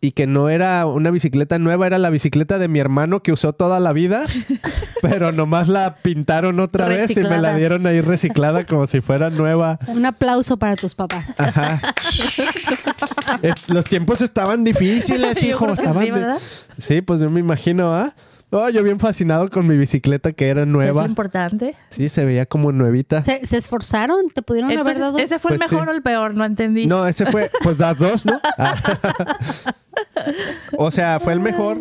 S1: y que no era una bicicleta nueva, era la bicicleta de mi hermano que usó toda la vida, pero nomás la pintaron otra vez y me la dieron ahí reciclada como si fuera nueva.
S3: Un aplauso para tus papás.
S1: Ajá. Eh, los tiempos estaban difíciles, hijo. sí, pues yo me imagino, ¿ah? yo bien fascinado con mi bicicleta que era nueva. Es
S2: importante.
S1: Sí, se veía como nuevita. ¿Se,
S2: esforzaron? ¿Te pudieron haber dado? ¿Ese fue el pues mejor o el peor? No entendí. No, ese fue,
S1: pues las dos, ¿no? Ah. o sea, fue el mejor.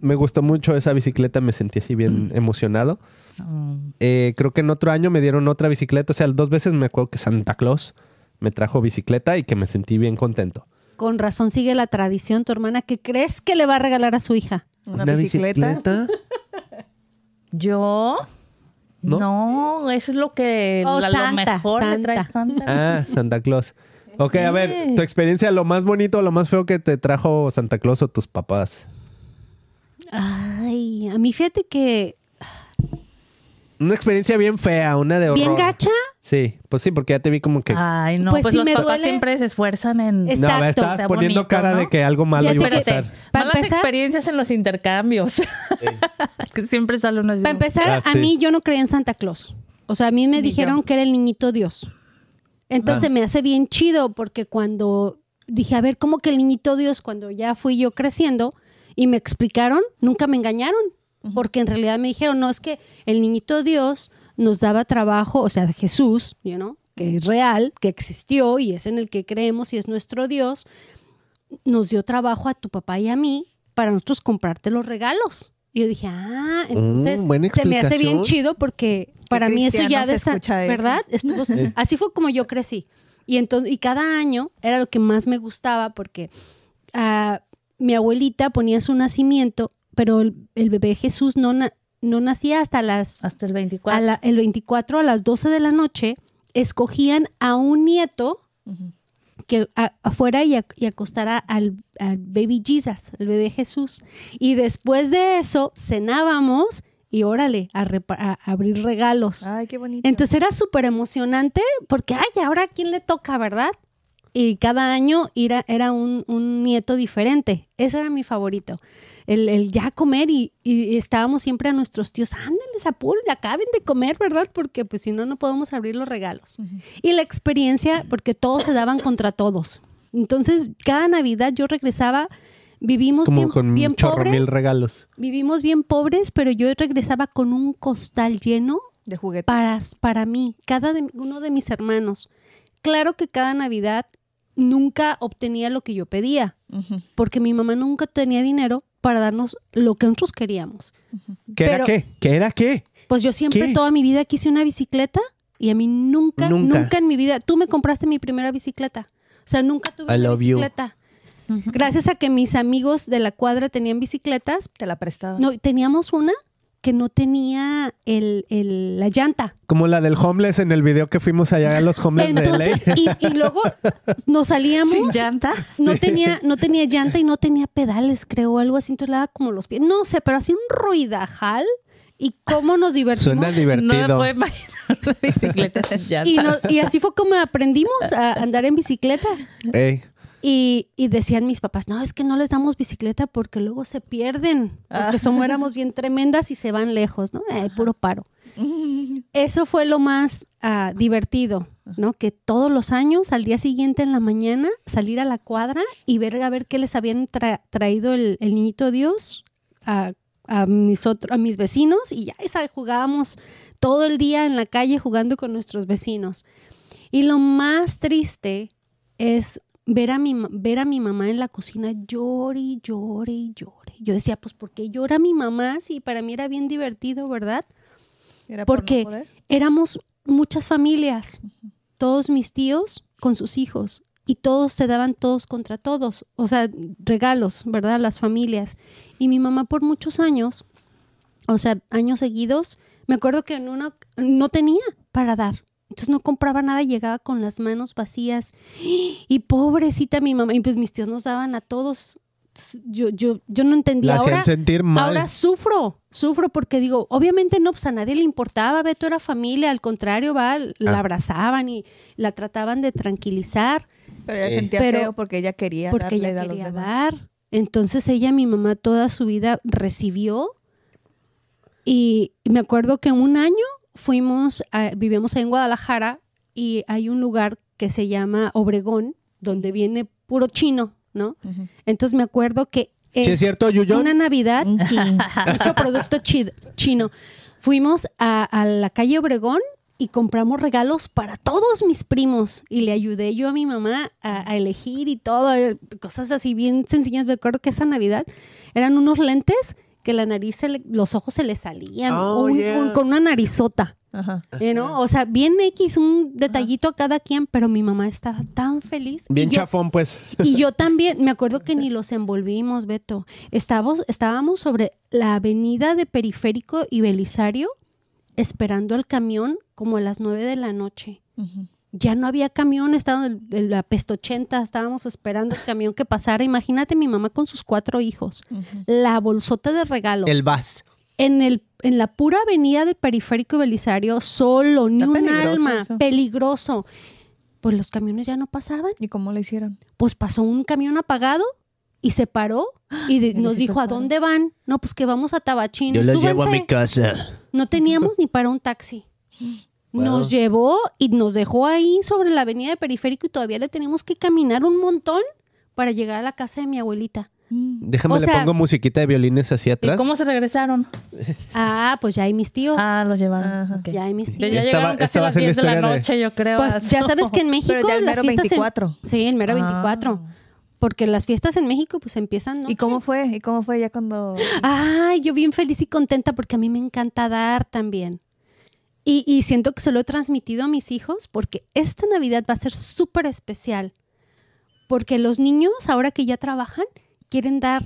S1: Me gustó mucho esa bicicleta, me sentí así bien mm. emocionado. Oh. Eh, creo que en otro año me dieron otra bicicleta. O sea, dos veces me acuerdo que Santa Claus me trajo bicicleta y que me sentí bien contento.
S3: Con razón sigue la tradición tu hermana. ¿Qué crees
S2: que le va a regalar a su hija? una,
S3: bicicleta.
S2: Yo ¿No? eso es lo que oh, Santa, lo mejor le trae Santa.
S1: Ah, Santa Claus. Ok, a ver, tu experiencia, lo más bonito, lo más feo que te trajo Santa Claus o tus papás.
S3: Ay, a mí fíjate que.
S1: Una experiencia bien fea, una de horror. ¿Bien gacha? Sí, pues sí, porque ya te vi como que.
S2: Ay, no, pues, pues los papás siempre se esfuerzan en. No, poniendo cara de que
S1: algo malo iba a pasar.
S2: Para malas experiencias en los intercambios. que siempre sale Para empezar, a mí
S3: yo no creía en Santa Claus. O sea, a mí me dijeron que era el niñito Dios. Entonces ah. me hace bien chido porque cuando dije, a ver, ¿cómo que el niñito Dios? Cuando ya fui yo creciendo y me explicaron, nunca me engañaron. Porque en realidad me dijeron, no, es que el niñito Dios nos daba trabajo, o sea, Jesús, you que es real, que existió y es en el que creemos y es nuestro Dios, nos dio trabajo a tu papá y a mí para nosotros comprarte los regalos. Y yo dije, ah, mm, entonces se me hace bien chido porque para mí eso ya, de ¿verdad? Estuvo, así fue como yo crecí. Y, entonces, y cada año era lo que más me gustaba porque ah, mi abuelita ponía su nacimiento, pero el, bebé Jesús no, no nacía hasta las... Hasta el 24. A el 24 a las 12 de la noche, escogían a un nieto que afuera y, acostara al, baby Jesus, el bebé Jesús. Y después de eso cenábamos y órale, a, abrir regalos. Ay, qué bonito. Entonces era súper emocionante porque, ay, ahora quién le toca, ¿verdad? y cada año era, un, nieto diferente. Ese era mi favorito. El, ya comer y, estábamos siempre a nuestros tíos, a apúrenle, acaben de comer, ¿verdad? Porque pues si no, no podemos abrir los regalos. Y la experiencia, porque todos se daban contra todos. Entonces, cada Navidad yo regresaba, vivimos bien, con pobres. Mil regalos. Vivimos bien pobres, pero yo regresaba con un costal lleno de juguetes. Para, para mí, cada uno de mis hermanos. Claro que cada Navidad nunca obtenía lo que yo pedía, porque mi mamá nunca tenía dinero para darnos lo que nosotros queríamos. ¿Qué era qué? era qué? Pues yo siempre toda mi vida quise una bicicleta y a mí nunca, nunca, en mi vida, tú me compraste mi primera bicicleta. O sea, nunca tuve una bicicleta. Gracias a que mis amigos de la cuadra tenían bicicletas. Te la prestaban. No, teníamos una que no tenía el, la llanta.
S1: Como la del homeless en el video que fuimos allá a los homeless
S3: Y, luego nos salíamos. ¿Sin llanta? No tenía, no tenía llanta y no tenía pedales, creo, algo así. Entonces daba como los pies. No sé, pero así un ruidajal. ¿Y cómo nos divertimos? Suena divertido. No me puedo
S2: imaginar
S1: Y, y así
S3: fue como aprendimos a andar en bicicleta. Y, decían mis papás, no, es que no les damos bicicleta porque luego se pierden, porque somos, ah. éramos bien tremendas y se van lejos, ¿no? es eh, puro paro. Eso fue lo más ah, divertido, ah. ¿no? Que todos los años, al día siguiente en la mañana, salir a la cuadra y ver a ver qué les habían traído el, niñito Dios a, mis, a mis vecinos y ya esa, jugábamos todo el día en la calle jugando con nuestros vecinos. Y lo más triste es ver a mi, ver a mi mamá en la cocina llore y llore y llore. Yo decía, pues, ¿por qué llora mi mamá? Sí, para mí era bien divertido, ¿verdad? Porque éramos muchas familias, todos mis tíos con sus hijos, y todos se daban todos contra todos, o sea, regalos, ¿verdad? Las familias. Y mi mamá por muchos años, o sea, años seguidos, me acuerdo que en uno no tenía para dar. Entonces no compraba nada, llegaba con las manos vacías. Y pobrecita mi mamá. Y pues mis tíos nos daban a todos. yo, yo, yo no entendía. ahora, sentir mal. ahora sufro, sufro porque digo, obviamente no, pues a nadie le importaba, Beto era familia, al contrario, va, la ah. abrazaban y la trataban de tranquilizar. Pero ella eh, sentía feo porque ella quería porque darle a los dar. Entonces ella, mi mamá, toda su vida recibió. y me acuerdo que un año fuimos, a, vivimos en Guadalajara y hay un lugar que se llama Obregón, donde viene puro chino, ¿no? Entonces me acuerdo que... es Una Navidad, mucho producto chino. Fuimos a, la calle Obregón y compramos regalos para todos mis primos y le ayudé yo a mi mamá a, a, elegir y todo, eh, cosas así bien sencillas. Me acuerdo que esa Navidad eran unos lentes que la nariz, los ojos se le salían, oh, con una narizota. ¿no? O sea, bien X, un detallito a cada quien, pero mi mamá estaba tan feliz. Bien
S1: chafón, pues.
S3: Y yo también, me acuerdo que ni los envolvimos, Beto. Estábamos, estábamos sobre la avenida de Periférico y Belisario esperando al camión como a las nueve de la noche ya no había camión, estaba en la pesto 80, estábamos esperando el camión que pasara. Imagínate mi mamá con sus cuatro hijos, la bolsota de regalo. El bus. En, el, en la pura avenida del periférico Belisario, solo, ni un alma, peligroso. Pues los camiones ya no pasaban. ¿Y cómo lo hicieron? Pues pasó un camión apagado y se paró y nos dijo, ¿a dónde van? No, pues que vamos a Tabachín. Yo lo llevo a mi
S1: casa.
S3: No teníamos ni para un taxi.
S1: Nos
S3: llevó y nos dejó ahí sobre la avenida de Periférico y todavía le tenemos que caminar un montón para llegar a la casa de mi abuelita. Mm.
S1: Déjame le pongo musiquita de violines hacia atrás. cómo
S3: se regresaron? Ah, pues ya hay mis tíos. Ah, los llevaron. Ya hay mis tíos. ya casi las 10 de la noche, yo creo. Pues ya sabes que en México las fiestas 24. Sí, el mero 24. Ah. Porque las fiestas en México pues empiezan ¿Y cómo fue? ¿Y cómo fue ya cuando ah, yo bien feliz y contenta porque a mí me encanta dar también. Y, siento que se lo he transmitido a mis hijos porque esta Navidad va a ser súper especial. Porque los niños, ahora que ya trabajan, quieren dar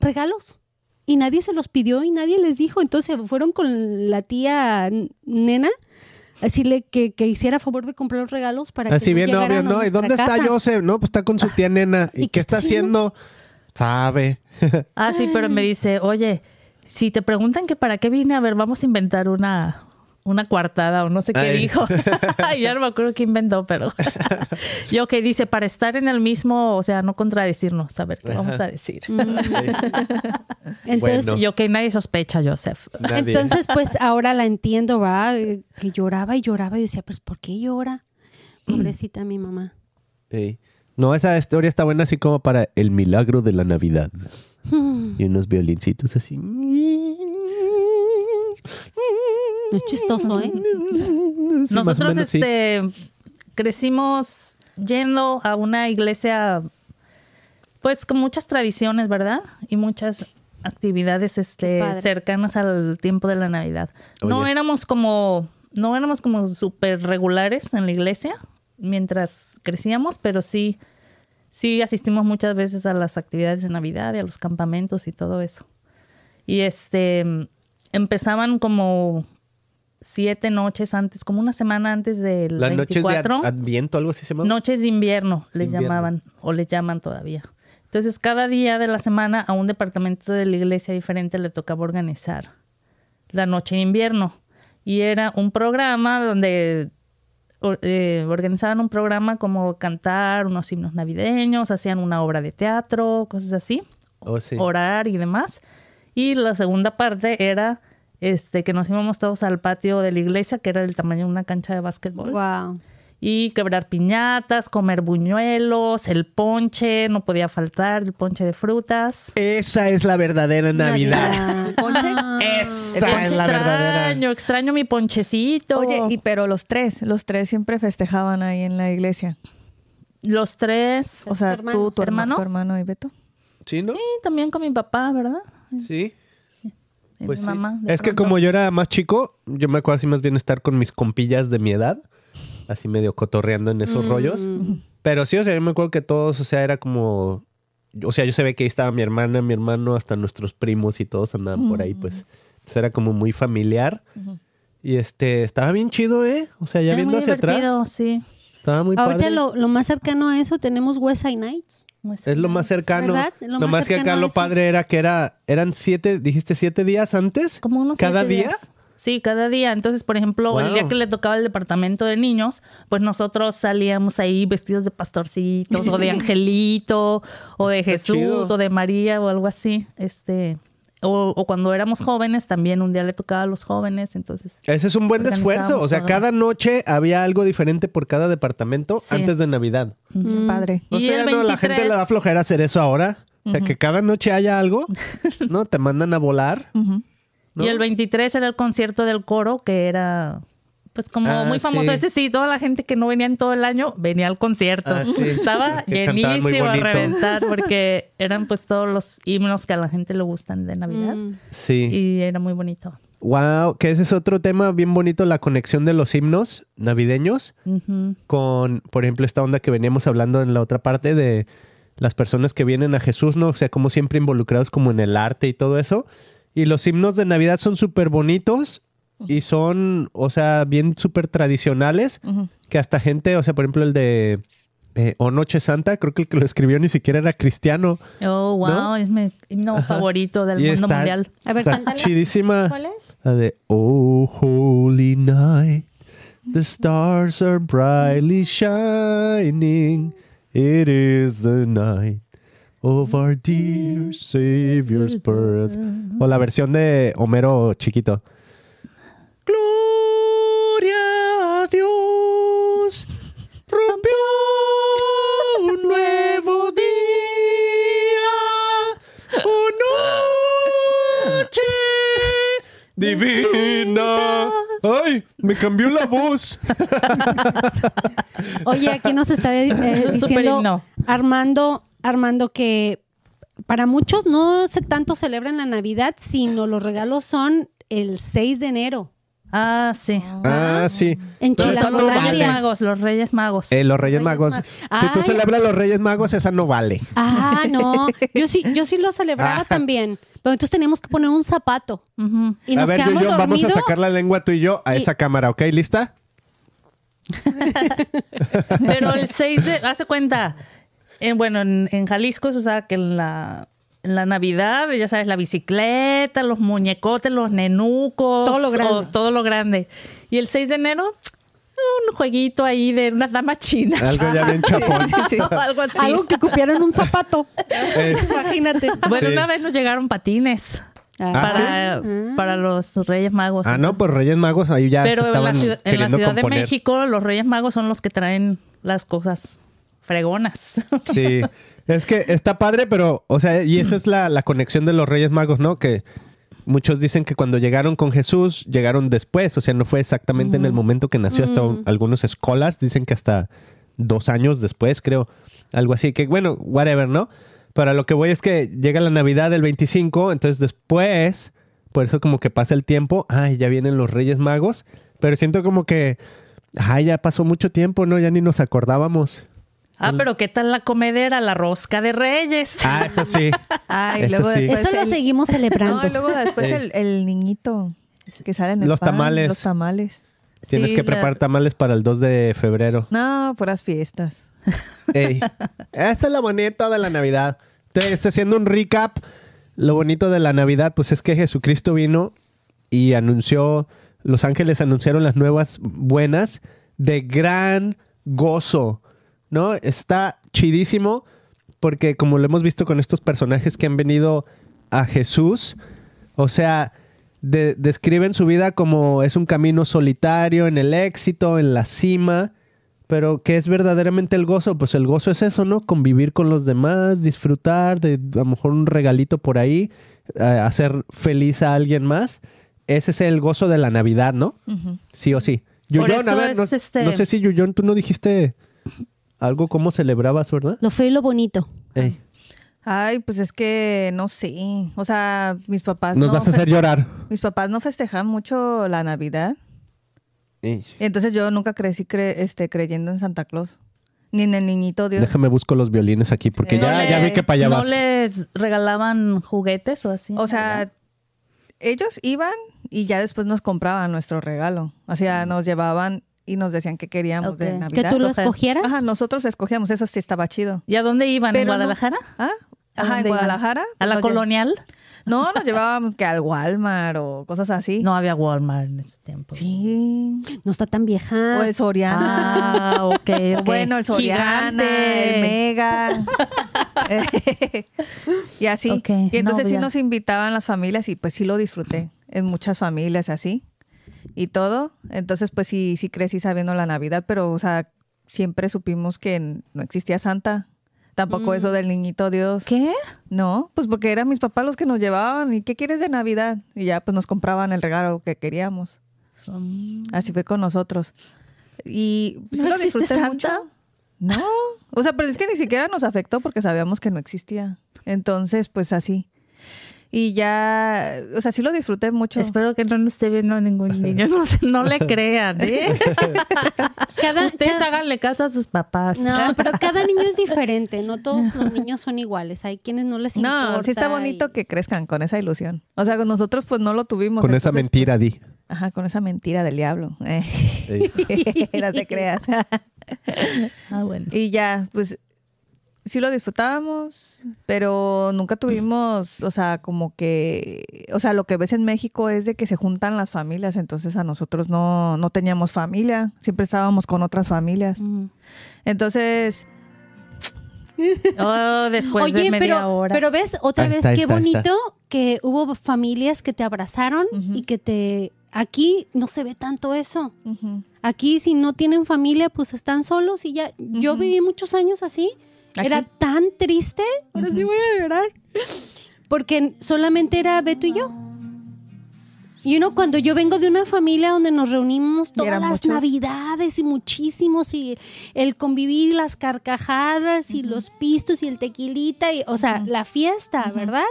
S3: regalos. Y nadie se los pidió y nadie les dijo. Entonces fueron con la tía nena a decirle que, hiciera favor de comprar los regalos para Así bien no obvio, ¿no? dónde está Joseph?
S1: No, pues está con su tía nena. ¿Y qué está haciendo? Sabe.
S2: ah, sí, pero me dice, oye, si te preguntan que para qué vine, a ver, vamos a inventar una, una coartada o no sé qué Ay. dijo. ya no me acuerdo quién inventó, pero. Yo que dice, para estar en el mismo, o sea, no contradecirnos, a ver, qué vamos a decir. Mm. Entonces, yo que nadie sospecha, Joseph. Entonces, pues ahora la entiendo,
S3: va, que lloraba y lloraba y decía, pues, ¿por qué llora? Pobrecita mi mamá.
S1: No, esa historia está buena así como para el milagro de la Navidad. Mm. Y unos violincitos así. Es
S2: chistoso, ¿eh? Nosotros este, crecimos yendo a una iglesia, pues con muchas tradiciones, ¿verdad? Y muchas actividades este, cercanas al tiempo de la Navidad. No éramos como, no éramos como súper regulares en la iglesia mientras crecíamos, pero sí, sí asistimos muchas veces a las actividades de Navidad y a los campamentos y todo eso. Y este empezaban como siete noches antes, como una semana antes del Las 24. noches
S1: de Adviento, algo así se llamaba.
S2: Noches de invierno, les llamaban, o les llaman todavía. Entonces, cada día de la semana a un departamento de la iglesia diferente le tocaba organizar la noche de invierno. Y era un programa donde eh, organizaban un programa como cantar unos himnos navideños, hacían una obra de teatro, cosas así, oh, orar y demás. Y la segunda parte era este, que nos íbamos todos al patio de la iglesia, que era del tamaño de una cancha de básquetbol. Y quebrar piñatas, comer buñuelos, el ponche, no podía faltar, el ponche de frutas. Esa es
S1: la verdadera Navidad.
S2: Esa es la verdadera. Extraño, extraño mi
S4: ponchecito. Oye, y pero los tres, los tres siempre festejaban ahí en la iglesia.
S2: Los tres.
S1: O sea, tú, tu hermano, tu
S2: hermano y Beto. Sí, Sí, también con mi papá, ¿verdad?
S1: Sí. Pues es que como yo era más chico, yo me acuerdo así más bien estar con mis compillas de mi edad, así medio cotorreando en esos mm. rollos. Pero sí, o sea, yo me acuerdo que todos, o sea, era como... O sea, yo se ve que ahí estaba mi hermana, mi hermano, hasta nuestros primos y todos andaban por ahí, pues. Entonces era como muy familiar. Y este, estaba bien chido, ¿eh? O sea, ya viendo hacia atrás. Sí. Ahorita
S3: Lo, lo, más cercano a eso tenemos West Side Nights.
S1: es lo más cercano. ¿Verdad? Lo más, cercano que lo padre era que era, eran siete, dijiste siete días antes. Como Cada día.
S2: Sí, cada día. Entonces, por ejemplo, el día que le tocaba el departamento de niños, pues nosotros salíamos ahí vestidos de pastorcitos o de angelito o de Jesús o de María o algo así. Este, o, cuando éramos jóvenes, también un día le tocaba a los jóvenes, entonces...
S1: Ese es un buen esfuerzo, o sea, cada noche había algo diferente por cada departamento antes de Navidad.
S2: Mm, padre. O
S1: sea, la gente le da flojera hacer eso ahora. O sea, que cada noche haya algo, ¿no? Te mandan a volar.
S2: Y el 23 era el concierto del coro, que era pues como ah, muy famoso. Ese sí, toda la gente que no venía en todo el año venía al concierto. Ah, Estaba llenísimo a reventar porque eran pues todos los himnos que a la gente le gustan de Navidad. Mm. Sí. Y era muy bonito.
S1: Wow, que ese es otro tema bien bonito, la conexión de los himnos navideños con, por ejemplo, esta onda que veníamos hablando en la otra parte de las personas que vienen a Jesús, ¿no? O sea, como siempre involucrados como en el arte y todo eso. Y los himnos de Navidad son súper bonitos y son, o sea, bien súper tradicionales, que hasta gente, o sea, por ejemplo, el de eh, O Noche Santa, creo que el que lo escribió ni siquiera era cristiano.
S2: Oh, wow, es mi himno favorito del mundo mundial. A ver, está chidísima. ¿Cuál es?
S1: La de Oh, Holy Night. The stars are brightly shining. It is the night of our dear Savior's birth. O la versión de Homero chiquito. divina. ¡Ay! Me cambió la voz. Oye, aquí nos está
S3: eh, diciendo Armando, Armando que para muchos no se tanto celebran la Navidad, sino los regalos son el 6 de enero. Ah,
S2: sí.
S1: Ah, ah. sí. En Chile. los Reyes
S2: Magos, los Reyes Magos.
S1: Eh, los Reyes, Magos. si tú celebras los Reyes Magos, esa no vale.
S2: Ah, no. Yo sí, yo sí lo celebraba ah. también.
S3: Pero entonces teníamos que poner un zapato. Y nos a ver, quedamos Vamos a sacar
S1: la lengua tú y yo a esa cámara, ¿ok? ¿Lista?
S2: Pero el 6 de... Hace cuenta. Eh, bueno, en, Jalisco o sea, que la la Navidad, ya sabes, la bicicleta, los muñecotes, los nenucos, todo lo grande. todo lo grande. Y el 6 de enero, un jueguito ahí de unas damas chinas. Algo ya bien chapón. algo así. Algo que cupieran un zapato. Eh. Imagínate. Bueno, una vez nos llegaron patines. Ah, ¿Ah, para, para los Reyes Magos. Ah, no,
S1: pues Reyes Magos ahí ya Pero se en la Ciudad, en la ciudad de México,
S2: los Reyes Magos son los que traen las cosas fregonas.
S1: Sí. Es que está padre, pero, o sea, y esa es la, conexión de los Reyes Magos, ¿no? Que muchos dicen que cuando llegaron con Jesús, llegaron después, o sea, no fue exactamente en el momento que nació, hasta mm. algunos scholars. dicen que hasta dos años después, creo, algo así, que bueno, whatever, ¿no? Pero lo que voy es que llega la Navidad del 25, entonces después, por eso como que pasa el tiempo, ay, ya vienen los Reyes Magos, pero siento como que, ay, ya pasó mucho tiempo, ¿no? Ya ni nos acordábamos.
S2: Ah, pero ¿qué tal la comedera, la rosca de Reyes? Ah, eso sí.
S1: eso
S5: lo
S4: seguimos celebrando. No, luego después el, niñito que sale en el Los tamales. Los tamales.
S1: Tienes que preparar tamales para el 2 de febrero.
S4: No, por las fiestas.
S1: Ey, esa es la bonita de la Navidad. Entonces, haciendo un recap. Lo bonito de la Navidad, pues es que Jesucristo vino y anunció, los ángeles anunciaron las nuevas buenas de gran gozo ¿no? Está chidísimo porque como lo hemos visto con estos personajes que han venido a Jesús, o sea, describen su vida como es un camino solitario, en el éxito, en la cima, pero ¿qué es verdaderamente el gozo? Pues el gozo es eso, ¿no? Convivir con los demás, disfrutar de a lo mejor un regalito por ahí, eh, hacer feliz a alguien más. Ese es el gozo de la Navidad, ¿no? Sí o sí. yo a ver, no, este no, sé si Yuyón, tú no dijiste algo como celebrabas, ¿verdad?
S3: Lo feo y lo bonito.
S4: Ay, pues es que no sé. O sea, mis papás. Nos vas a hacer llorar. Mis papás no festejan mucho la Navidad. y Entonces yo nunca crecí este, creyendo en Santa Claus. Ni en el niñito Dios. Déjame
S1: busco los violines aquí, porque ya, eh, ya vi que para allá ¿No
S4: les regalaban juguetes o así? O sea, ellos iban y ya después nos compraban nuestro regalo. O sea, nos llevaban y nos decían que queríamos de Navidad. ¿Que tú lo escogieras? Ajá, nosotros escogíamos, eso sí estaba chido. ¿Y a dónde iban? ¿En Guadalajara? ¿Ah? Ajá, en Guadalajara. ¿A la colonial? No, nos llevábamos que al Walmart o cosas así. No había Walmart en ese tiempo. Sí.
S3: No está tan vieja. O el Soriano. Ah, ok. bueno, el Soriana,
S4: Mega. y así. Y entonces sí nos invitaban las familias y pues sí lo disfruté. En muchas familias así y todo. Entonces, pues sí, sí crecí sabiendo la Navidad, pero, o sea, siempre supimos que no existía Santa. Tampoco eso mm. del niñito Dios. ¿Qué? No, pues porque eran mis papás los que nos llevaban. ¿Y qué quieres de Navidad? Y ya pues nos compraban el regalo que queríamos. Mm. Así fue con nosotros. Y ¿No Santa? No, o sea, pero es que ni siquiera nos afectó porque sabíamos que no existía. Entonces, pues así y ya, o sea, sí lo disfruté mucho. Espero que no nos esté viendo ningún niño, no, le crean, ¿eh?
S2: Ustedes haganle háganle caso a sus papás. No,
S3: pero cada niño es diferente, no todos los niños son iguales, hay quienes no les importa. No, sí está bonito
S2: que crezcan
S4: con esa ilusión. O sea, nosotros pues no lo tuvimos. Con esa
S1: mentira, Di. Pues, ajá,
S4: con esa mentira del diablo. Eh. no te creas. ah, bueno. Y ya, pues sí lo disfrutábamos, pero nunca tuvimos, o sea, como que, o sea, lo que ves en México es de que se juntan las familias, entonces a nosotros no, no teníamos familia, siempre estábamos con otras familias. Entonces...
S2: Oh, después Oye, de media pero, pero ves, otra vez, qué bonito
S3: que hubo familias que te abrazaron y que te... Aquí no se ve tanto eso. Aquí si no tienen familia, pues están solos y ya... Yo viví muchos años así era tan triste. Ahora sí voy a llorar. Porque solamente era Beto y yo. Y uno, cuando yo vengo de una familia donde nos reunimos todas las navidades y muchísimos, y el convivir, las carcajadas, y los pistos, y el tequilita, y, o sea, la fiesta, ¿verdad?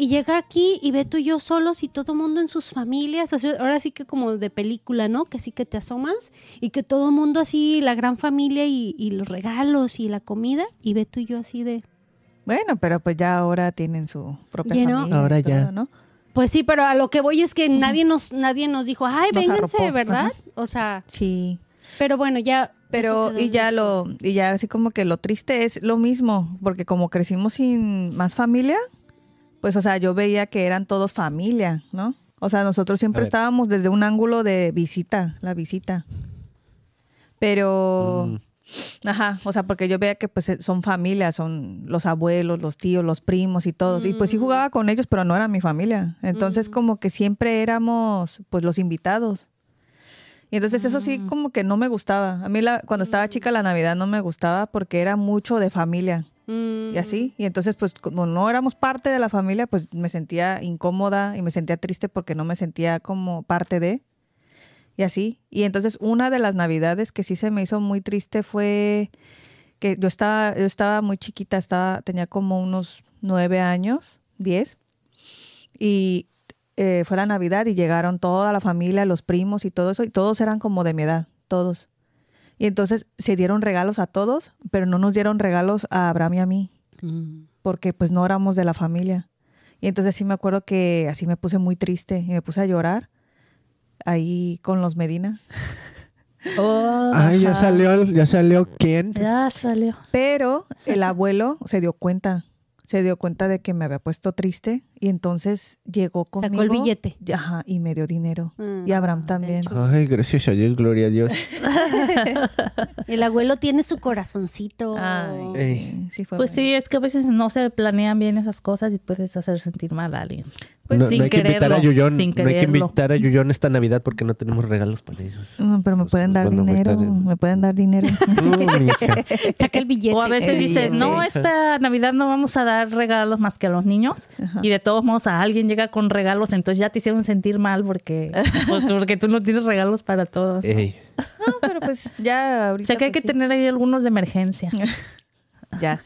S3: Y llega aquí y ve tú y yo solos y todo el mundo en sus familias, ahora sí que como de película, ¿no? Que sí que te asomas y que todo el mundo así, la gran familia y, los regalos y la comida y ve tú y yo así de...
S4: Bueno, pero pues ya ahora tienen su propia familia. Ahora ya. ¿no?
S3: Pues sí, pero a lo que voy es que nadie nos nadie nos dijo, "Ay, vénganse", ¿verdad? O sea, Sí. Pero bueno, ya pero y ya lo y ya así como que
S4: lo triste es lo mismo, porque como crecimos sin más familia, pues, o sea, yo veía que eran todos familia, ¿no? O sea, nosotros siempre estábamos desde un ángulo de visita, la visita. Pero, mm. ajá, o sea, porque yo veía que pues son familias, son los abuelos, los tíos, los primos y todos. Y pues sí mm. jugaba con ellos, pero no era mi familia. Entonces mm. como que siempre éramos pues los invitados. Y entonces eso sí como que no me gustaba. A mí la, cuando estaba chica la Navidad no me gustaba porque era mucho de familia. Mm. Y así. Y entonces, pues como no éramos parte de la familia, pues me sentía incómoda y me sentía triste porque no me sentía como parte de. Y así. Y entonces una de las navidades que sí se me hizo muy triste fue que yo estaba, yo estaba muy chiquita, estaba, tenía como unos nueve años, diez. Y eh, fue la Navidad y llegaron toda la familia, los primos y todo eso, y todos eran como de mi edad, todos. Y entonces se dieron regalos a todos, pero no nos dieron regalos a Abraham y a mí, mm. porque pues no éramos de la familia. Y entonces sí me acuerdo que así me puse muy triste y me puse a llorar ahí con los Medina. Oh, Ay, ya salió,
S1: ya salió quién. Ya salió.
S4: Pero el abuelo se dio cuenta, se dio cuenta de que me había puesto triste y entonces llegó con Sacó el billete. Y, ajá, y me dio dinero. Mm, y Abraham también.
S1: Ay, gracias a Dios, gloria a Dios.
S2: el abuelo tiene su corazoncito. pues sí, es que a veces no se planean bien esas cosas y puedes hacer sentir mal a alguien. Pues sin querer. hay invitar a sin
S1: invitar a Yuyón esta Navidad porque no tenemos regalos para ellos.
S4: Mm, pero me pueden dar dinero, me pueden dar dinero.
S2: Saca el billete. O a veces dices, no, esta Navidad no vamos a dar regalos más que a los niños. Y de todos modos a alguien llega con regalos, entonces ya te hicieron sentir mal porque, pues, porque tú no tienes regalos para todos.
S1: ¿no?
S2: pero pues ya ahorita. O sea que hay que pues, tener ahí algunos de emergencia. ya.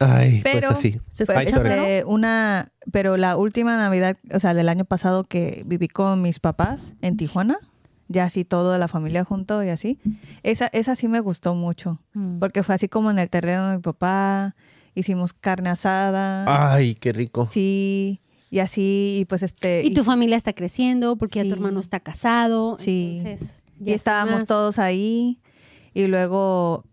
S1: Ay, pues, pero, pues así.
S2: una,
S4: pero la última Navidad, o sea, del año pasado que viví con mis papás en Tijuana, ya así toda la familia junto y así, esa, esa sí me gustó mucho, mm. porque fue así como en el terreno de mi papá, hicimos carne asada.
S1: Ay, qué rico.
S4: Sí, y así, y pues este... Y, tu
S3: familia está creciendo porque ya tu hermano está casado. Sí, y estábamos
S4: todos ahí y luego...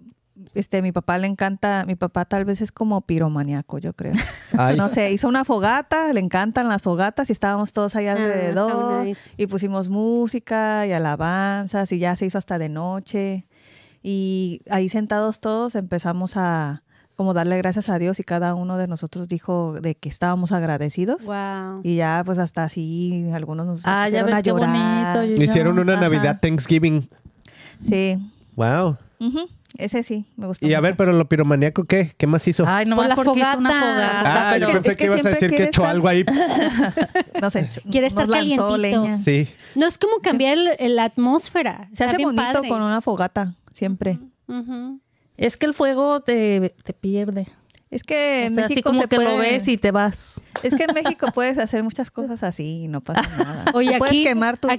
S4: Este, mi papá le encanta, mi papá tal vez es como piromaniaco, yo creo. No sé, hizo una fogata, le encantan las fogatas y estábamos todos ahí ah, alrededor y pusimos música y alabanzas y ya se hizo hasta de noche y ahí sentados todos empezamos a, como darle gracias a Dios y cada uno de nosotros dijo de que estábamos agradecidos. Y ya pues hasta así algunos nos ah, ya ves Qué bonito,
S1: Hicieron una Navidad Thanksgiving. Sí. Wow.
S4: Ese sí, me gustó. Y a ver,
S1: pero lo piromaniaco, ¿qué? ¿Qué más hizo? Ay, no pues más fogata. hizo una fogata. Ah, yo pensé que, ibas a decir que echó algo ahí.
S3: no sé. Quiere estar calientito. Sí. No, es como cambiar la
S2: atmósfera. Se hace bonito con una
S3: fogata, siempre.
S2: Es que el fuego te, pierde. Es que o sea, México así como que lo ves y te vas. Es que en
S3: México puedes hacer muchas cosas así y no pasa nada. Oye, aquí,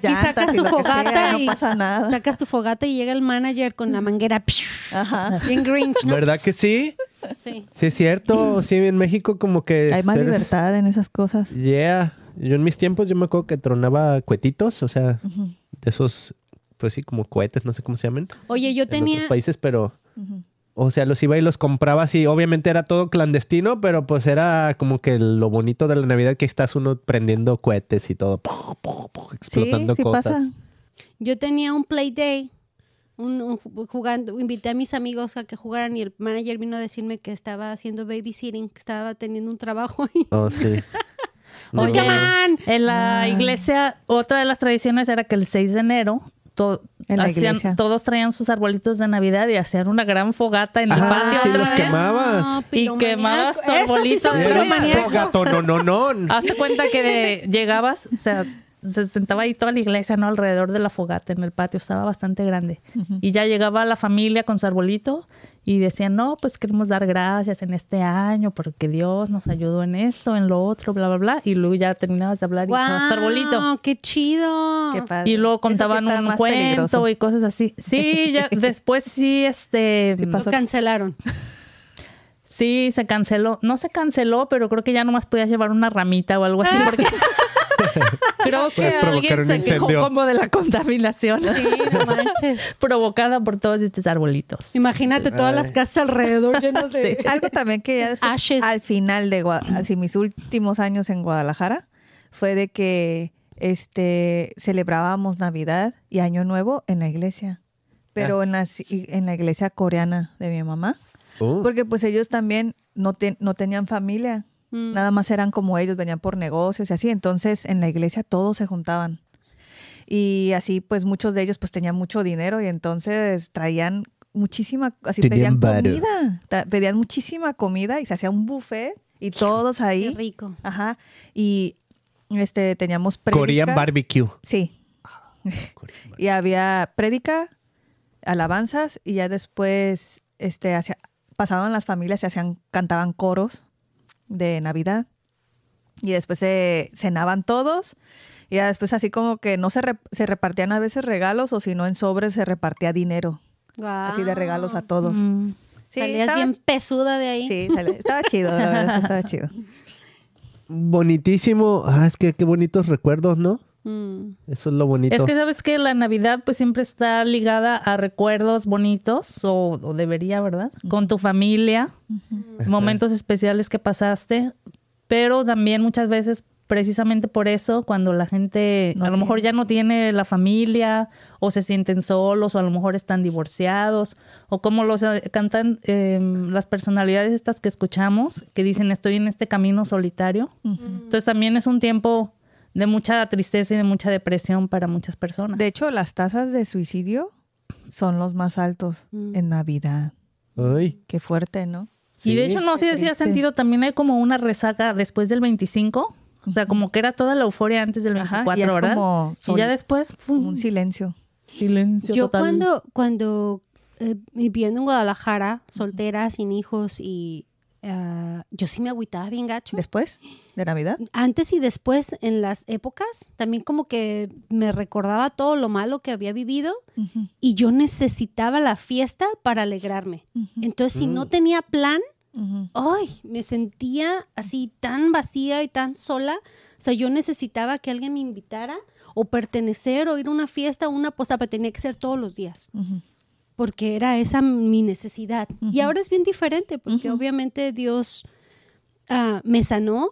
S3: sacas tu fogata y Sacas tu fogata y llega el manager con la manguera. Ajá. Bien Grinch, ¿Verdad
S1: que sí? Sí. Sí, es cierto. Sí, en México como que... Hay más libertad en esas cosas. Yeah. Yo en mis tiempos yo me acuerdo que tronaba cuetitos, o sea, de esos, pues sí, como cohetes, no sé cómo se llaman. Oye, yo tenía... en Otros países, pero... O sea, los iba y los compraba y Obviamente era todo clandestino, pero pues era como que lo bonito de la Navidad que estás uno prendiendo cohetes y todo, explotando cosas.
S3: Yo tenía un play day, invité a mis amigos a que jugaran y el manager vino a decirme que estaba haciendo babysitting, que estaba teniendo un trabajo. Y...
S1: Oh, sí.
S2: en la ah. iglesia, otra de las tradiciones era que el 6 de enero todos traían sus arbolitos de Navidad y hacían una gran fogata en el ah, patio. los quemabas. Ah, y quemabas tu arbolito.
S1: no, no, no. Hazte cuenta que
S2: llegabas, o sea, se sentaba ahí toda la iglesia, ¿no? Alrededor de la fogata en el patio, estaba bastante grande. Y ya llegaba la familia con su arbolito y decían, no, pues queremos dar gracias en este año porque Dios nos ayudó en esto, en lo otro, bla, bla, bla. Y luego ya terminabas de hablar y wow, estar ¡Qué chido! Y luego contaban un cuento y cosas así. Sí, ya después sí, este... Mm, cancelaron. Sí, se canceló. No se canceló, pero creo que ya nomás podías llevar una ramita o algo así porque... Creo que alguien se quejó como de la contaminación. provocada por todos estos arbolitos. Imagínate todas las casas
S4: alrededor llenas de... Algo también que ya después, al final de así, mis últimos años en Guadalajara, fue de que este celebrábamos Navidad y Año Nuevo en la iglesia, pero ah. en, la, en la iglesia coreana de mi mamá, uh. porque pues ellos también no tenían familia Mm. Nada más eran como ellos, venían por negocios y así. Entonces en la iglesia todos se juntaban. Y así pues muchos de ellos pues tenían mucho dinero y entonces traían muchísima, así tenían pedían comida, pedían muchísima comida y se hacía un buffet y todos ahí. Qué rico. Ajá. Y este teníamos predica. Korean barbecue. Sí. Ah, y había prédica, alabanzas y ya después este pasaban las familias y hacían cantaban coros de Navidad. Y después se cenaban todos. Y después así como que no se, se repartían a veces regalos o si no en sobres se repartía dinero.
S3: Así de regalos a todos. Mm. bien
S2: pesuda de ahí. Sí, estaba chido, la verdad, estaba chido.
S1: Bonitísimo. Ah, es que qué bonitos recuerdos, ¿no? Mm. Eso es lo bonito. Es que
S2: sabes que la Navidad pues siempre está ligada a recuerdos bonitos, o, debería, ¿verdad? Con tu familia, momentos especiales que pasaste, pero también muchas veces precisamente por eso, cuando la gente a lo mejor ya no tiene la familia o se sienten solos o a lo mejor están divorciados o como los eh, cantan em, las personalidades estas que escuchamos que dicen estoy en este camino solitario. Entonces también es un tiempo de mucha tristeza y de mucha depresión para muchas personas. De hecho, las tasas de suicidio son los más altos mm. en Navidad.
S1: Ay. Qué
S2: fuerte, ¿no? y de hecho, no sé si sentido, también hay como una resaca después del 25. O sea, como que era toda la euforia antes del 24 y ya después. Un silencio. Silencio. Yo cuando,
S3: cuando eh, viviendo en Guadalajara, soltera, sin hijos y Ah, yo sí me agüitaba bien gacho. ¿Después de Navidad? Antes y después, en las épocas, también como que me recordaba todo lo malo que había vivido y yo necesitaba la fiesta para alegrarme. Entonces, si no mm. tenía plan, hoy me sentía así tan vacía y tan sola. O sea, yo necesitaba que alguien me invitara o pertenecer o ir a una fiesta pues, o una posada, pero tenía que ser todos los días porque era esa mi necesidad. Y ahora es bien diferente, porque obviamente Dios ah, me sanó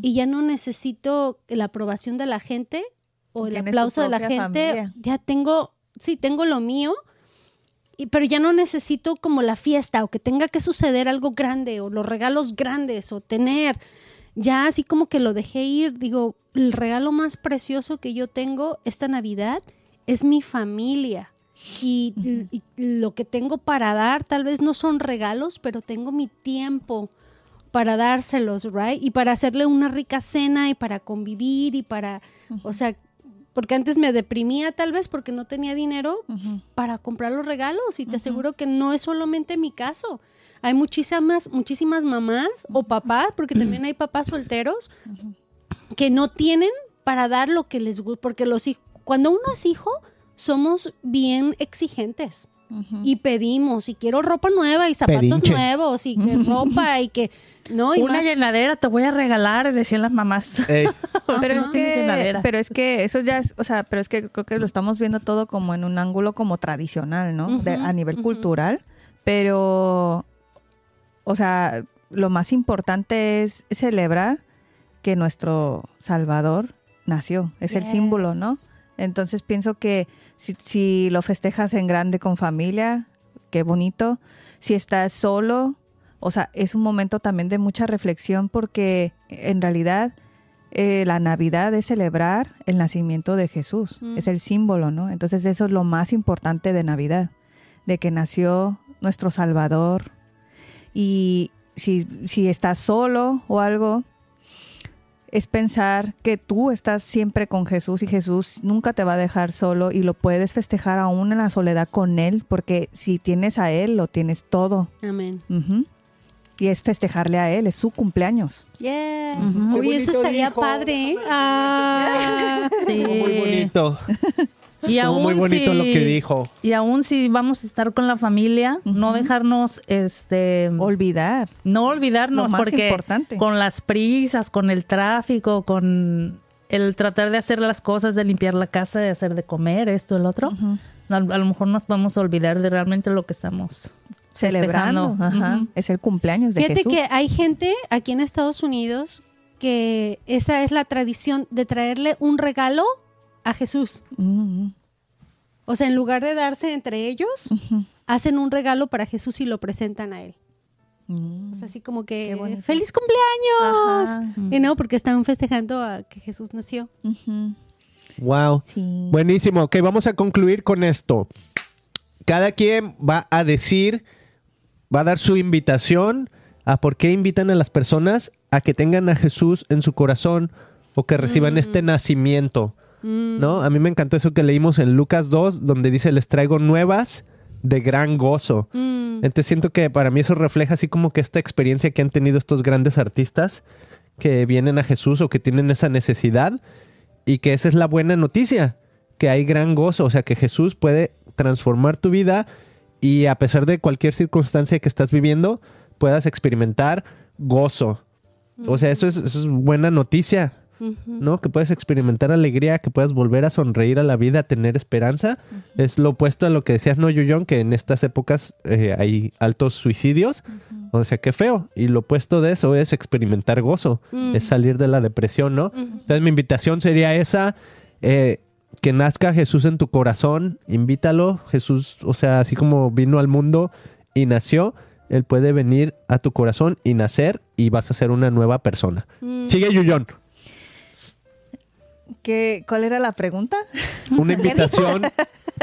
S3: y ya no necesito la aprobación de la gente o el aplauso de la gente. Ya tengo, sí, tengo lo mío, pero ya no necesito como la fiesta o que tenga que suceder algo grande o los regalos grandes o tener ya así como que lo dejé ir, digo, el regalo más precioso que yo tengo esta Navidad es mi familia y, lo que tengo para dar tal vez no son regalos, pero tengo mi tiempo para dárselos, right? Y para hacerle una rica cena y para convivir y para, o sea, porque antes me deprimía tal vez porque no tenía dinero para comprar los regalos y te aseguro que no es solamente mi caso. Hay muchísimas muchísimas mamás o papás, porque también hay papás solteros que no tienen para dar lo que les gusta, porque los cuando uno es hijo, somos bien exigentes. Y pedimos, y quiero ropa nueva y zapatos nuevos, y que ropa y que. No, Una llenadera
S2: te voy a regalar, decían las mamás.
S5: pero,
S3: es que, pero es que eso ya es, o sea, pero es
S2: que creo que lo estamos viendo todo
S4: como en un ángulo como tradicional, ¿no? a nivel cultural. Pero, o sea, lo más importante es celebrar que nuestro Salvador nació. Es el símbolo, ¿no? Entonces pienso que si, lo festejas en grande con familia, qué bonito. Si estás solo, o sea, es un momento también de mucha reflexión porque en realidad eh, la Navidad es celebrar el nacimiento de Jesús, es el símbolo, ¿no? Entonces eso es lo más importante de Navidad, de que nació nuestro Salvador. Y si, si estás solo o algo, es pensar que tú estás siempre con Jesús y Jesús nunca te va a dejar solo y lo puedes festejar aún en la soledad con Él, porque si tienes a Él, lo tienes todo. Amén. Y es festejarle a Él, es su cumpleaños.
S3: Yeah. eso padre. Ah. Muy
S1: bonito. Y aún si,
S2: Y aún si vamos a estar con la familia, no dejarnos este olvidar. No olvidarnos porque con las prisas, con el tráfico, con el tratar de hacer las cosas, de limpiar la casa, de hacer de comer, esto el otro, a, lo mejor nos vamos a olvidar de realmente lo que estamos celebrando. Es el cumpleaños de Fíjate que
S3: hay gente aquí en Estados Unidos que esa es la tradición de traerle un regalo a Jesús. O sea, en lugar de darse entre ellos, hacen un regalo para Jesús y lo presentan a él. Mm. ...es así como que feliz cumpleaños, y no porque están festejando a que Jesús nació.
S1: Wow, buenísimo. Ok, vamos a concluir con esto. Cada quien va a decir, va a dar su invitación a por qué invitan a las personas a que tengan a Jesús en su corazón o que reciban este nacimiento. Mm. ¿No? A mí me encantó eso que leímos en Lucas 2, donde dice, les traigo nuevas de gran gozo. Mm. Entonces siento que para mí eso refleja así como que esta experiencia que han tenido estos grandes artistas que vienen a Jesús o que tienen esa necesidad y que esa es la buena noticia, que hay gran gozo, o sea que Jesús puede transformar tu vida y a pesar de cualquier circunstancia que estás viviendo, puedas experimentar gozo. O sea, eso mm. es buena noticia. ¿no? Que puedes experimentar alegría, que puedas volver a sonreír a la vida, a tener esperanza. Es lo opuesto a lo que decías, ¿no, Yuyón? Que en estas épocas eh, hay altos suicidios. O sea, qué feo. Y lo opuesto de eso es experimentar gozo, mm. es salir de la depresión, ¿no? Entonces mi invitación sería esa. Eh, que nazca Jesús en tu corazón, invítalo. Jesús, o sea, así como vino al mundo y nació, Él puede venir a tu corazón y nacer y vas a ser una nueva persona. Mm. Sigue Yuyón.
S4: ¿Qué, ¿Cuál era la pregunta? Una invitación.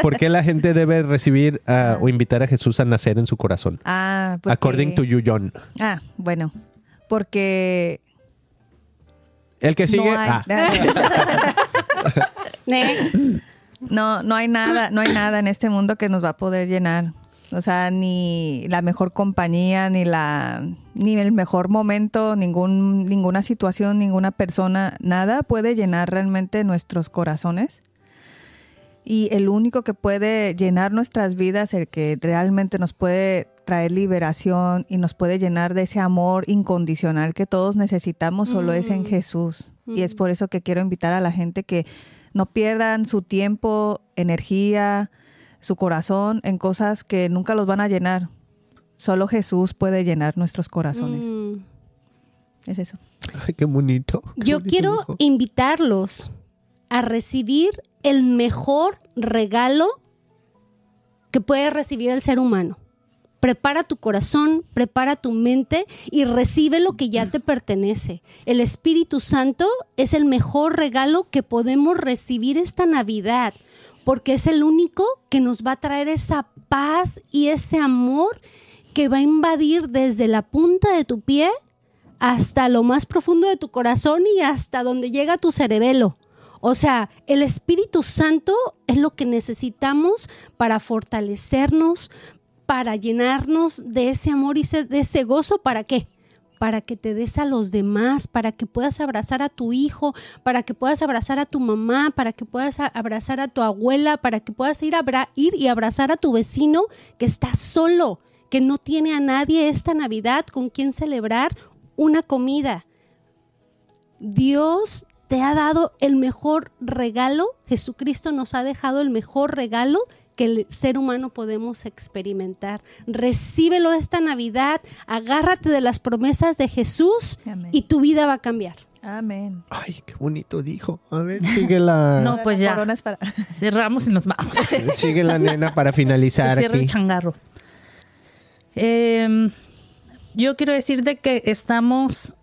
S4: ¿Por qué la
S1: gente debe recibir ah. o invitar a Jesús a nacer en su corazón?
S4: Ah, According to you, John. Ah, bueno. Porque.
S1: El que sigue. Ah.
S4: no, no hay nada, no hay nada en este mundo que nos va a poder llenar o sea, ni la mejor compañía, ni la ni el mejor momento, ningún, ninguna situación, ninguna persona, nada puede llenar realmente nuestros corazones. Y el único que puede llenar nuestras vidas, el que realmente nos puede traer liberación y nos puede llenar de ese amor incondicional que todos necesitamos, solo es en mm. Jesús. Y es mm. por eso que quiero invitar a la gente que no pierdan su tiempo, energía, su corazón en cosas que nunca los van a llenar. Solo Jesús puede
S3: llenar nuestros corazones. Mm. Es eso.
S1: Ay, qué bonito.
S3: Yo quiero invitarlos a recibir el mejor regalo que puede recibir el ser humano. Prepara tu corazón, prepara tu mente y recibe lo que ya te pertenece. El Espíritu Santo es el mejor regalo que podemos recibir esta Navidad porque es el único que nos va a traer esa paz y ese amor que va a invadir desde la punta de tu pie hasta lo más profundo de tu corazón y hasta donde llega tu cerebelo. O sea, el Espíritu Santo es lo que necesitamos para fortalecernos, para llenarnos de ese amor y de ese gozo. ¿Para qué? para que te des a los demás, para que puedas abrazar a tu hijo, para que puedas abrazar a tu mamá, para que puedas abrazar a tu abuela, para que puedas ir, a ir y abrazar a tu vecino que está solo, que no tiene a nadie esta Navidad con quien celebrar una comida. Dios te ha dado el mejor regalo, Jesucristo nos ha dejado el mejor regalo que el ser humano podemos experimentar. Recíbelo esta Navidad, agárrate de las promesas de Jesús y tu vida va a cambiar. Amén. Ay,
S1: qué bonito dijo. A ver, sigue No, pues ya.
S2: Cerramos y nos vamos.
S1: Sigue la nena para finalizar. el
S2: changarro. Em, yo quiero decirte que estamos.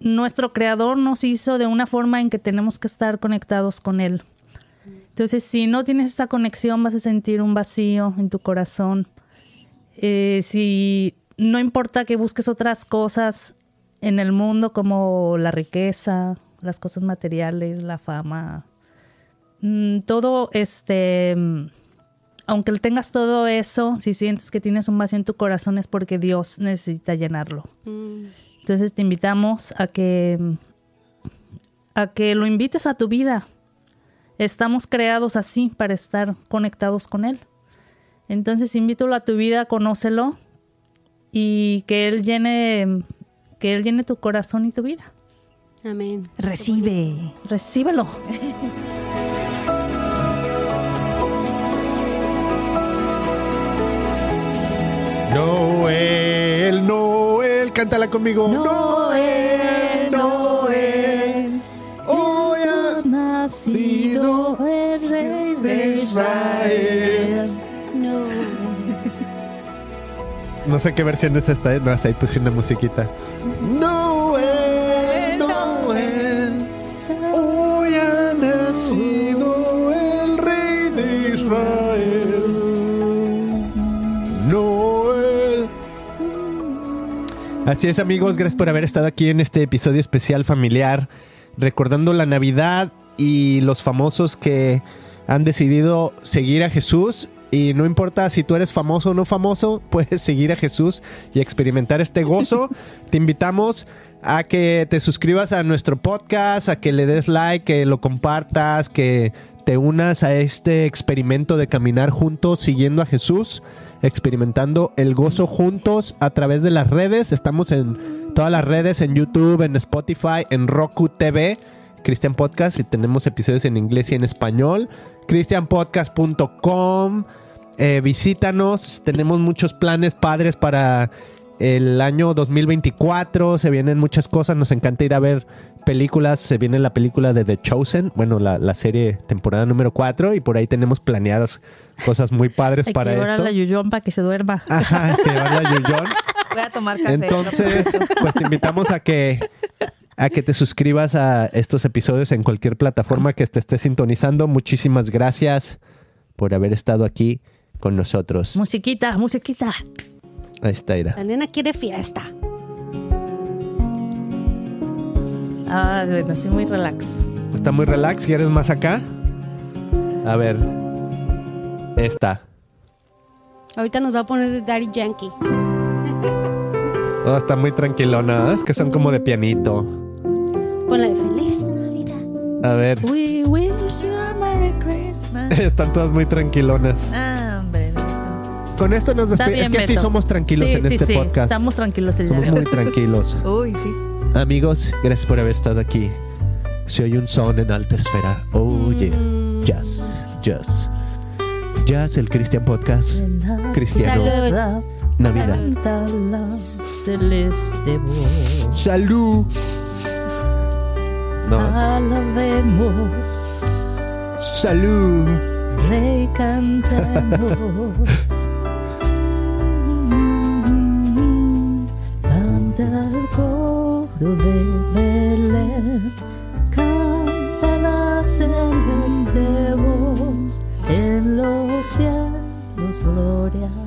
S2: Nuestro creador nos hizo de una forma en que tenemos que estar conectados con él. Entonces, si no tienes esa conexión, vas a sentir un vacío en tu corazón. Eh, si no importa que busques otras cosas en el mundo como la riqueza, las cosas materiales, la fama, mm, todo este, mm, aunque tengas todo eso, si sientes que tienes un vacío en tu corazón es porque Dios necesita llenarlo. Mm. Entonces te invitamos a que, a que lo invites a tu vida, Estamos creados así para estar conectados con Él. Entonces invítalo a tu vida, conócelo y que Él llene, que Él llene tu corazón y tu vida. Amén. Recibe, recíbelo.
S1: Noel, Noel, cántala conmigo. Noel, Noel.
S2: nacido el rey de Israel. No.
S1: No sé qué versión es esta, ¿eh? no, hasta ahí puse una musiquita. Noel, Noel, hoy ha nacido el rey de Israel. Noel. Así es amigos, gracias por haber estado aquí en este episodio especial familiar recordando la Navidad y los famosos que han decidido seguir a Jesús. Y no importa si tú eres famoso o no famoso, puedes seguir a Jesús y experimentar este gozo. te invitamos a que te suscribas a nuestro podcast, a que le des like, que lo compartas, que te unas a este experimento de caminar juntos siguiendo a Jesús, experimentando el gozo juntos a través de las redes. Estamos en todas las redes, en YouTube, en Spotify, en Roku TV. Christian Podcast y tenemos episodios en inglés y en español. Cristianpodcast.com. Eh, visítanos, tenemos muchos planes padres para el año 2024, se vienen muchas cosas, nos encanta ir a ver películas, se viene la película de The Chosen, bueno, la, serie temporada número 4 y por ahí tenemos planeadas cosas muy padres para que eso. la
S2: Yuyón para que se duerma. Ajá, que la Yuyón. Voy a tomar café. Entonces,
S1: pues te invitamos a que a que te suscribas a estos episodios en cualquier plataforma que te esté sintonizando. Muchísimas gracias por haber estado aquí con nosotros.
S2: Musiquita, musiquita. Ahí está, Ira. La nena quiere fiesta. Ah, bueno, así muy relax.
S1: Está muy relax. ¿Quieres más acá? A ver. Esta.
S3: Ahorita nos va a poner de Daddy Yankee.
S1: está muy tranquilona. ¿eh? Es que son como de pianito
S3: con la de Feliz Navidad. A ver. wish you a Merry Christmas.
S1: Están todas muy tranquilonas. Ah, Con esto nos despedimos. Es que sí somos tranquilos en este podcast. Estamos
S2: tranquilos. El somos muy
S1: tranquilos. Uy, sí. Amigos, gracias por haber estado aquí. Se oye un son en alta esfera. Oye, oh, mm. jazz, jazz. Jazz, el Christian Podcast. Cristiano. Salud. Navidad. Salud.
S2: Alabemos.
S1: Salud.
S2: Recantemos. Canta el coro de Belén. Canta en celeste voz. En los cielos gloria.